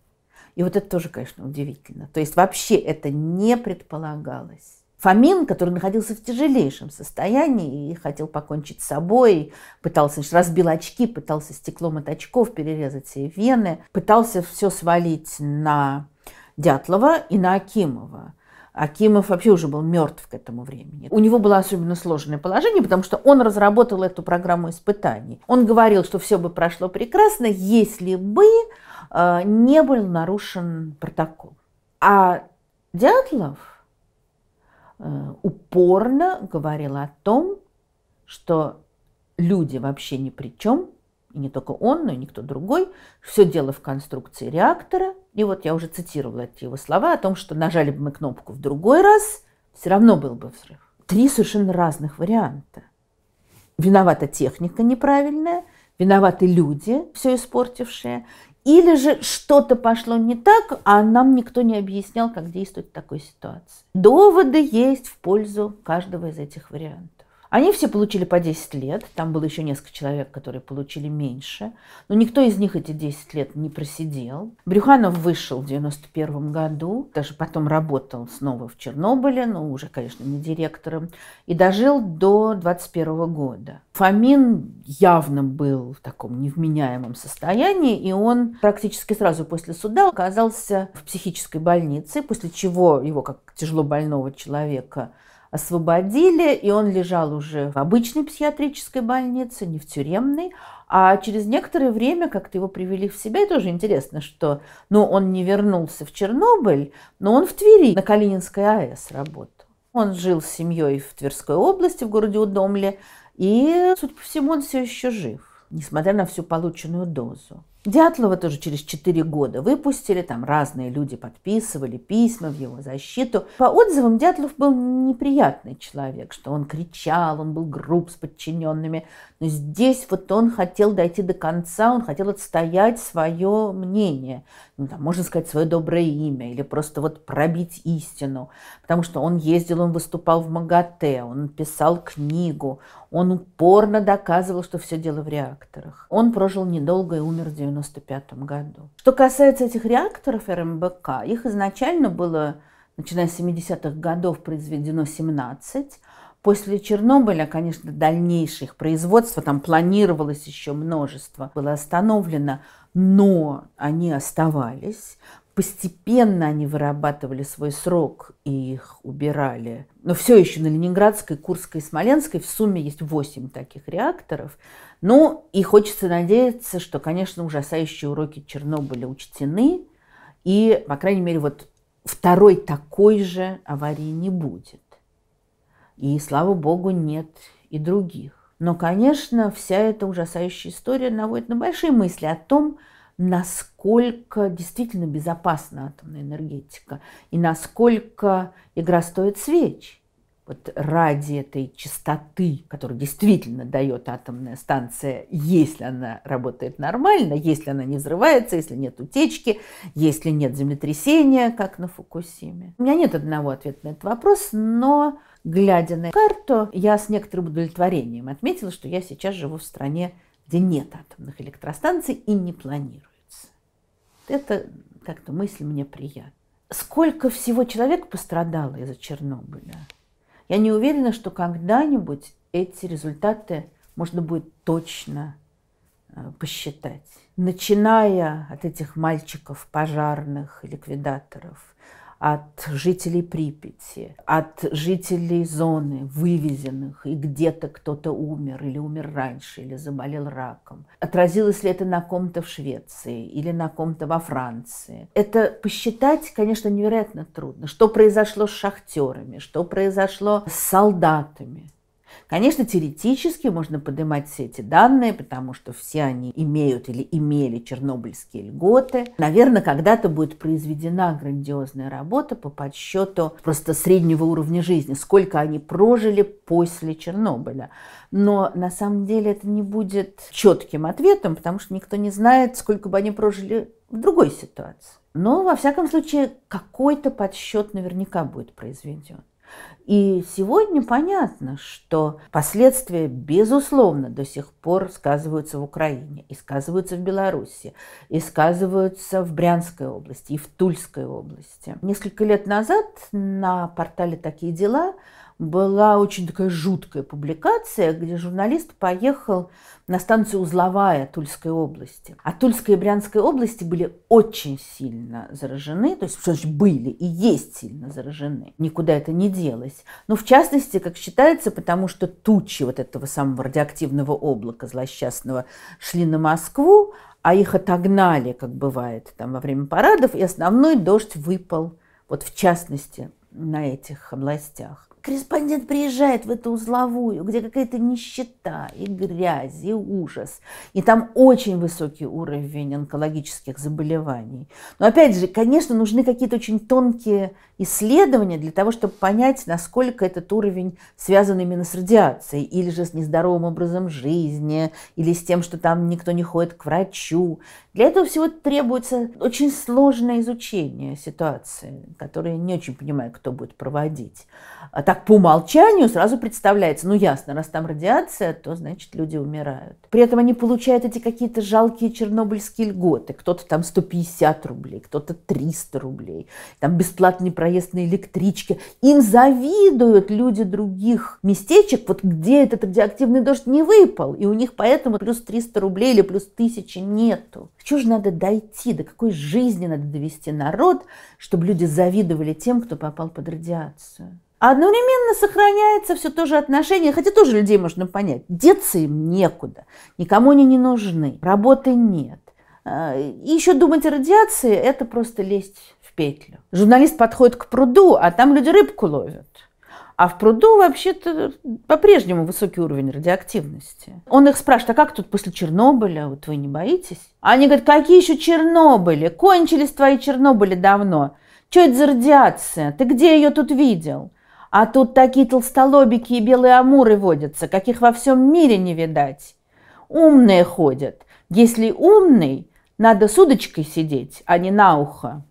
И вот это тоже, конечно, удивительно. То есть вообще это не предполагалось. Фомин, который находился в тяжелейшем состоянии и хотел покончить с собой, пытался, значит, разбил очки, пытался стеклом от очков перерезать все вены, пытался все свалить на Дятлова и на Акимова. Акимов вообще уже был мертв к этому времени. У него было особенно сложное положение, потому что он разработал эту программу испытаний. Он говорил, что все бы прошло прекрасно, если бы э, не был нарушен протокол. А Дятлов э, упорно говорил о том, что люди вообще ни при чем, и не только он, но и никто другой. Все дело в конструкции реактора – и вот я уже цитировала эти его слова о том, что нажали бы мы кнопку в другой раз, все равно был бы взрыв. Три совершенно разных варианта. Виновата техника неправильная, виноваты люди, все испортившие, или же что-то пошло не так, а нам никто не объяснял, как действовать в такой ситуации. Доводы есть в пользу каждого из этих вариантов. Они все получили по 10 лет, там было еще несколько человек, которые получили меньше, но никто из них эти 10 лет не просидел. Брюханов вышел в 91 году, даже потом работал снова в Чернобыле, но уже, конечно, не директором, и дожил до 21 года. Фомин явно был в таком невменяемом состоянии, и он практически сразу после суда оказался в психической больнице, после чего его, как тяжело больного человека, освободили, и он лежал уже в обычной психиатрической больнице, не в тюремной. А через некоторое время как-то его привели в себя. И тоже интересно, что ну, он не вернулся в Чернобыль, но он в Твери на Калининской АЭС работал. Он жил с семьей в Тверской области, в городе Удомле, и, судя по всему, он все еще жив, несмотря на всю полученную дозу. Дятлова тоже через 4 года выпустили, там разные люди подписывали письма в его защиту. По отзывам Дятлов был неприятный человек, что он кричал, он был груб с подчиненными. Но здесь вот он хотел дойти до конца, он хотел отстоять свое мнение, ну, там, можно сказать, свое доброе имя или просто вот пробить истину потому что он ездил, он выступал в МАГАТЭ, он писал книгу, он упорно доказывал, что все дело в реакторах. Он прожил недолго и умер в 95 году. Что касается этих реакторов РМБК, их изначально было, начиная с 70-х годов, произведено 17, После Чернобыля, конечно, дальнейших производства, там планировалось еще множество, было остановлено, но они оставались. Постепенно они вырабатывали свой срок и их убирали. Но все еще на Ленинградской, Курской и Смоленской в сумме есть 8 таких реакторов. Ну и хочется надеяться, что, конечно, ужасающие уроки Чернобыля учтены. И, по крайней мере, вот второй такой же аварии не будет. И, слава богу, нет и других. Но, конечно, вся эта ужасающая история наводит на большие мысли о том, насколько действительно безопасна атомная энергетика и насколько игра стоит свеч. Вот ради этой чистоты, которую действительно дает атомная станция, если она работает нормально, если она не взрывается, если нет утечки, если нет землетрясения, как на Фукусиме. У меня нет одного ответа на этот вопрос, но глядя на карту, я с некоторым удовлетворением отметила, что я сейчас живу в стране, где нет атомных электростанций и не планирую. Это как-то мысль мне приятна. Сколько всего человек пострадало из-за Чернобыля? Я не уверена, что когда-нибудь эти результаты можно будет точно э, посчитать. Начиная от этих мальчиков, пожарных, ликвидаторов, от жителей Припяти, от жителей зоны, вывезенных, и где-то кто-то умер, или умер раньше, или заболел раком. Отразилось ли это на ком-то в Швеции или на ком-то во Франции? Это посчитать, конечно, невероятно трудно. Что произошло с шахтерами, что произошло с солдатами. Конечно, теоретически можно поднимать все эти данные, потому что все они имеют или имели чернобыльские льготы. Наверное, когда-то будет произведена грандиозная работа по подсчету просто среднего уровня жизни, сколько они прожили после Чернобыля. Но на самом деле это не будет четким ответом, потому что никто не знает, сколько бы они прожили в другой ситуации. Но, во всяком случае, какой-то подсчет наверняка будет произведен. И сегодня понятно, что последствия, безусловно, до сих пор сказываются в Украине, и сказываются в Беларуси, и сказываются в Брянской области, и в Тульской области. Несколько лет назад на портале «Такие дела» была очень такая жуткая публикация, где журналист поехал на станцию Узловая Тульской области. А Тульская и Брянская области были очень сильно заражены, то есть что значит, были и есть сильно заражены. Никуда это не делось. Но ну, в частности, как считается, потому что тучи вот этого самого радиоактивного облака злосчастного шли на Москву, а их отогнали, как бывает там во время парадов, и основной дождь выпал вот в частности на этих областях. Корреспондент приезжает в эту узловую, где какая-то нищета и грязь, и ужас. И там очень высокий уровень онкологических заболеваний. Но опять же, конечно, нужны какие-то очень тонкие исследования для того, чтобы понять, насколько этот уровень связан именно с радиацией, или же с нездоровым образом жизни, или с тем, что там никто не ходит к врачу. Для этого всего требуется очень сложное изучение ситуации, которое не очень понимаю, кто будет проводить. А так по умолчанию сразу представляется, ну ясно, раз там радиация, то значит люди умирают. При этом они получают эти какие-то жалкие чернобыльские льготы. Кто-то там 150 рублей, кто-то 300 рублей. Там бесплатный проезд проезд на электричке. Им завидуют люди других местечек, вот где этот радиоактивный дождь не выпал, и у них поэтому плюс 300 рублей или плюс 1000 нету. Чего же надо дойти, до какой жизни надо довести народ, чтобы люди завидовали тем, кто попал под радиацию? А одновременно сохраняется все то же отношение, хотя тоже людей можно понять. Деться им некуда, никому они не нужны, работы нет. А, и еще думать о радиации – это просто лезть петлю. Журналист подходит к пруду, а там люди рыбку ловят. А в пруду вообще-то по-прежнему высокий уровень радиоактивности. Он их спрашивает, а как тут после Чернобыля? Вот вы не боитесь? Они говорят, какие еще Чернобыли? Кончились твои Чернобыли давно. Что это за радиация? Ты где ее тут видел? А тут такие толстолобики и белые амуры водятся, каких во всем мире не видать. Умные ходят. Если умный, надо с удочкой сидеть, а не на ухо.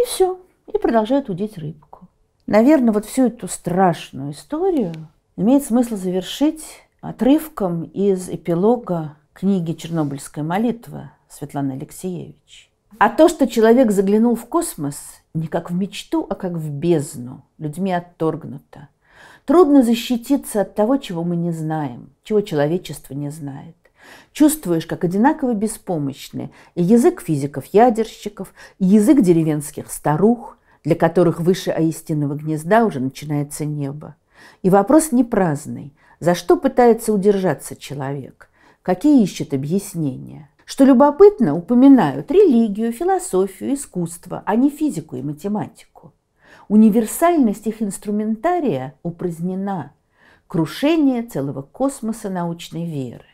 И все. И продолжают удить рыбку. Наверное, вот всю эту страшную историю имеет смысл завершить отрывком из эпилога книги «Чернобыльская молитва» Светланы Алексеевич. А то, что человек заглянул в космос не как в мечту, а как в бездну, людьми отторгнуто. Трудно защититься от того, чего мы не знаем, чего человечество не знает. Чувствуешь, как одинаково беспомощны и язык физиков-ядерщиков, и язык деревенских старух, для которых выше аистиного гнезда уже начинается небо. И вопрос не праздный. За что пытается удержаться человек? Какие ищет объяснения? Что любопытно, упоминают религию, философию, искусство, а не физику и математику. Универсальность их инструментария упразднена. Крушение целого космоса научной веры.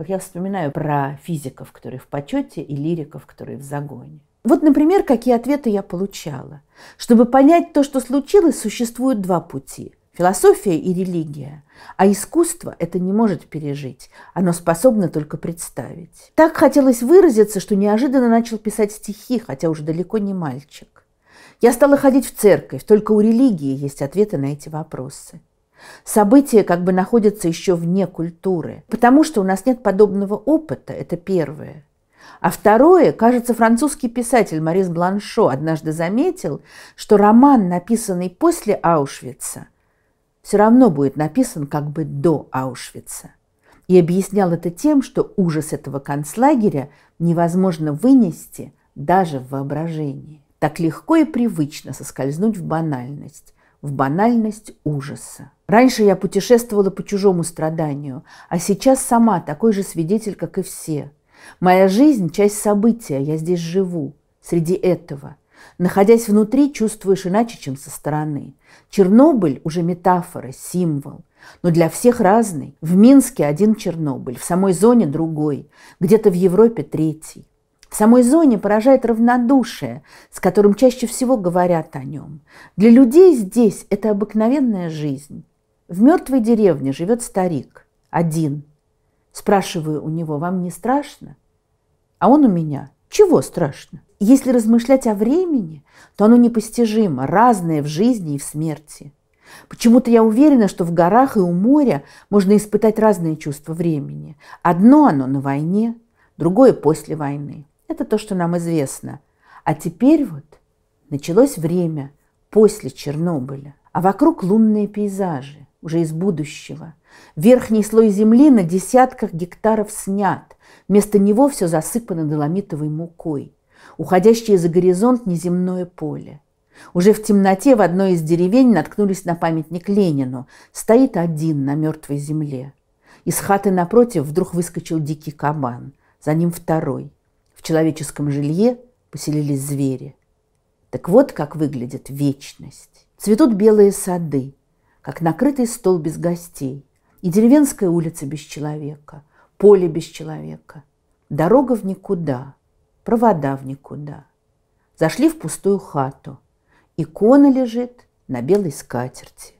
Вот я вспоминаю про физиков, которые в почете, и лириков, которые в загоне. Вот, например, какие ответы я получала. Чтобы понять то, что случилось, существуют два пути. Философия и религия. А искусство это не может пережить. Оно способно только представить. Так хотелось выразиться, что неожиданно начал писать стихи, хотя уже далеко не мальчик. Я стала ходить в церковь, только у религии есть ответы на эти вопросы. События как бы находятся еще вне культуры, потому что у нас нет подобного опыта, это первое. А второе, кажется, французский писатель Морис Бланшо однажды заметил, что роман, написанный после Аушвица, все равно будет написан как бы до Аушвица. И объяснял это тем, что ужас этого концлагеря невозможно вынести даже в воображении. Так легко и привычно соскользнуть в банальность, в банальность ужаса. Раньше я путешествовала по чужому страданию, а сейчас сама такой же свидетель, как и все. Моя жизнь – часть события, я здесь живу, среди этого. Находясь внутри, чувствуешь иначе, чем со стороны. Чернобыль – уже метафора, символ. Но для всех разный. В Минске один Чернобыль, в самой зоне другой, где-то в Европе третий. В самой зоне поражает равнодушие, с которым чаще всего говорят о нем. Для людей здесь это обыкновенная жизнь. В мертвой деревне живет старик, один. Спрашиваю у него, вам не страшно? А он у меня, чего страшно? Если размышлять о времени, то оно непостижимо, разное в жизни и в смерти. Почему-то я уверена, что в горах и у моря можно испытать разные чувства времени. Одно оно на войне, другое после войны. Это то, что нам известно. А теперь вот началось время после Чернобыля, а вокруг лунные пейзажи, уже из будущего. Верхний слой земли на десятках гектаров снят. Вместо него все засыпано доломитовой мукой. Уходящее за горизонт неземное поле. Уже в темноте в одной из деревень наткнулись на памятник Ленину. Стоит один на мертвой земле. Из хаты напротив вдруг выскочил дикий кабан. За ним второй – в человеческом жилье поселились звери. Так вот, как выглядит вечность. Цветут белые сады, как накрытый стол без гостей, и деревенская улица без человека, поле без человека, дорога в никуда, провода в никуда. Зашли в пустую хату. Икона лежит на белой скатерти.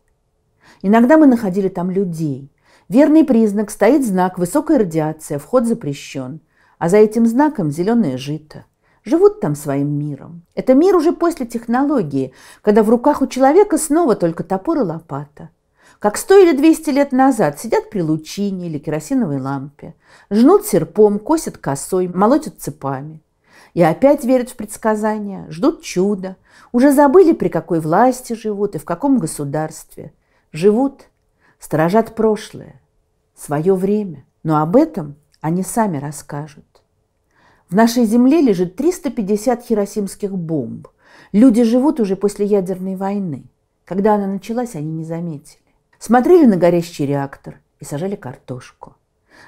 Иногда мы находили там людей. Верный признак – стоит знак «Высокая радиация, вход запрещен» а за этим знаком зеленое жито. Живут там своим миром. Это мир уже после технологии, когда в руках у человека снова только топор и лопата. Как сто или двести лет назад сидят при лучине или керосиновой лампе, жнут серпом, косят косой, молотят цепами. И опять верят в предсказания, ждут чуда. Уже забыли, при какой власти живут и в каком государстве. Живут, сторожат прошлое, свое время. Но об этом они сами расскажут. В нашей земле лежит 350 хиросимских бомб. Люди живут уже после ядерной войны. Когда она началась, они не заметили. Смотрели на горящий реактор и сажали картошку.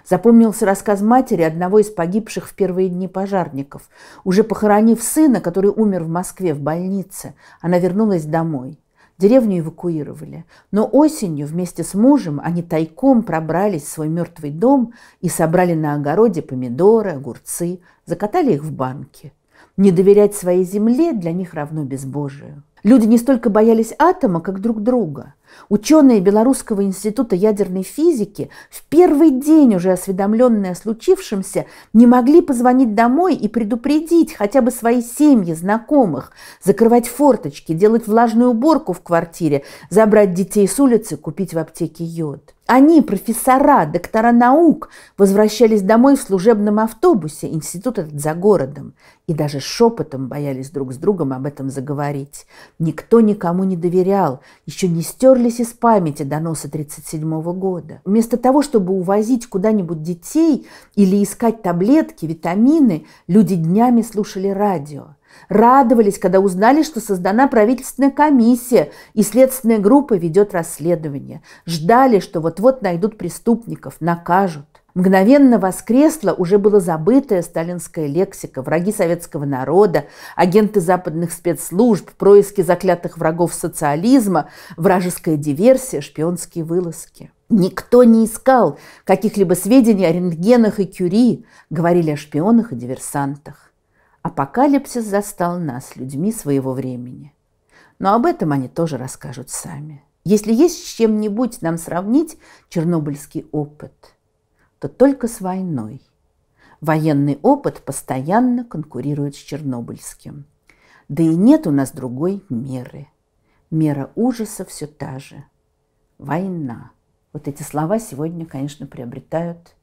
Запомнился рассказ матери одного из погибших в первые дни пожарников. Уже похоронив сына, который умер в Москве в больнице, она вернулась домой. Деревню эвакуировали, но осенью вместе с мужем они тайком пробрались в свой мертвый дом и собрали на огороде помидоры, огурцы, закатали их в банки. Не доверять своей земле для них равно безбожию. Люди не столько боялись атома, как друг друга – Ученые Белорусского института ядерной физики, в первый день уже осведомленные о случившемся, не могли позвонить домой и предупредить хотя бы свои семьи, знакомых, закрывать форточки, делать влажную уборку в квартире, забрать детей с улицы, купить в аптеке йод. Они, профессора, доктора наук, возвращались домой в служебном автобусе, институт этот за городом, и даже шепотом боялись друг с другом об этом заговорить. Никто никому не доверял, еще не стерли стирались из памяти доноса 1937 года. Вместо того, чтобы увозить куда-нибудь детей или искать таблетки, витамины, люди днями слушали радио. Радовались, когда узнали, что создана правительственная комиссия и следственная группа ведет расследование. Ждали, что вот-вот найдут преступников, накажут. Мгновенно воскресла уже была забытая сталинская лексика, враги советского народа, агенты западных спецслужб, происки заклятых врагов социализма, вражеская диверсия, шпионские вылазки. Никто не искал каких-либо сведений о рентгенах и кюри, говорили о шпионах и диверсантах. Апокалипсис застал нас, людьми своего времени. Но об этом они тоже расскажут сами. Если есть с чем-нибудь нам сравнить чернобыльский опыт – то только с войной. Военный опыт постоянно конкурирует с чернобыльским. Да и нет у нас другой меры. Мера ужаса все та же. Война. Вот эти слова сегодня, конечно, приобретают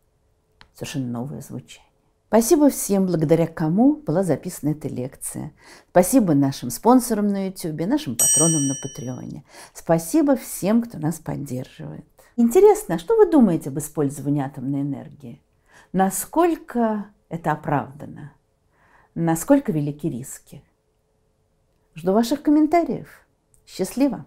совершенно новое звучание. Спасибо всем, благодаря кому была записана эта лекция. Спасибо нашим спонсорам на YouTube, нашим патронам на Патреоне. Спасибо всем, кто нас поддерживает. Интересно, что вы думаете об использовании атомной энергии? Насколько это оправдано? Насколько велики риски? Жду ваших комментариев. Счастливо!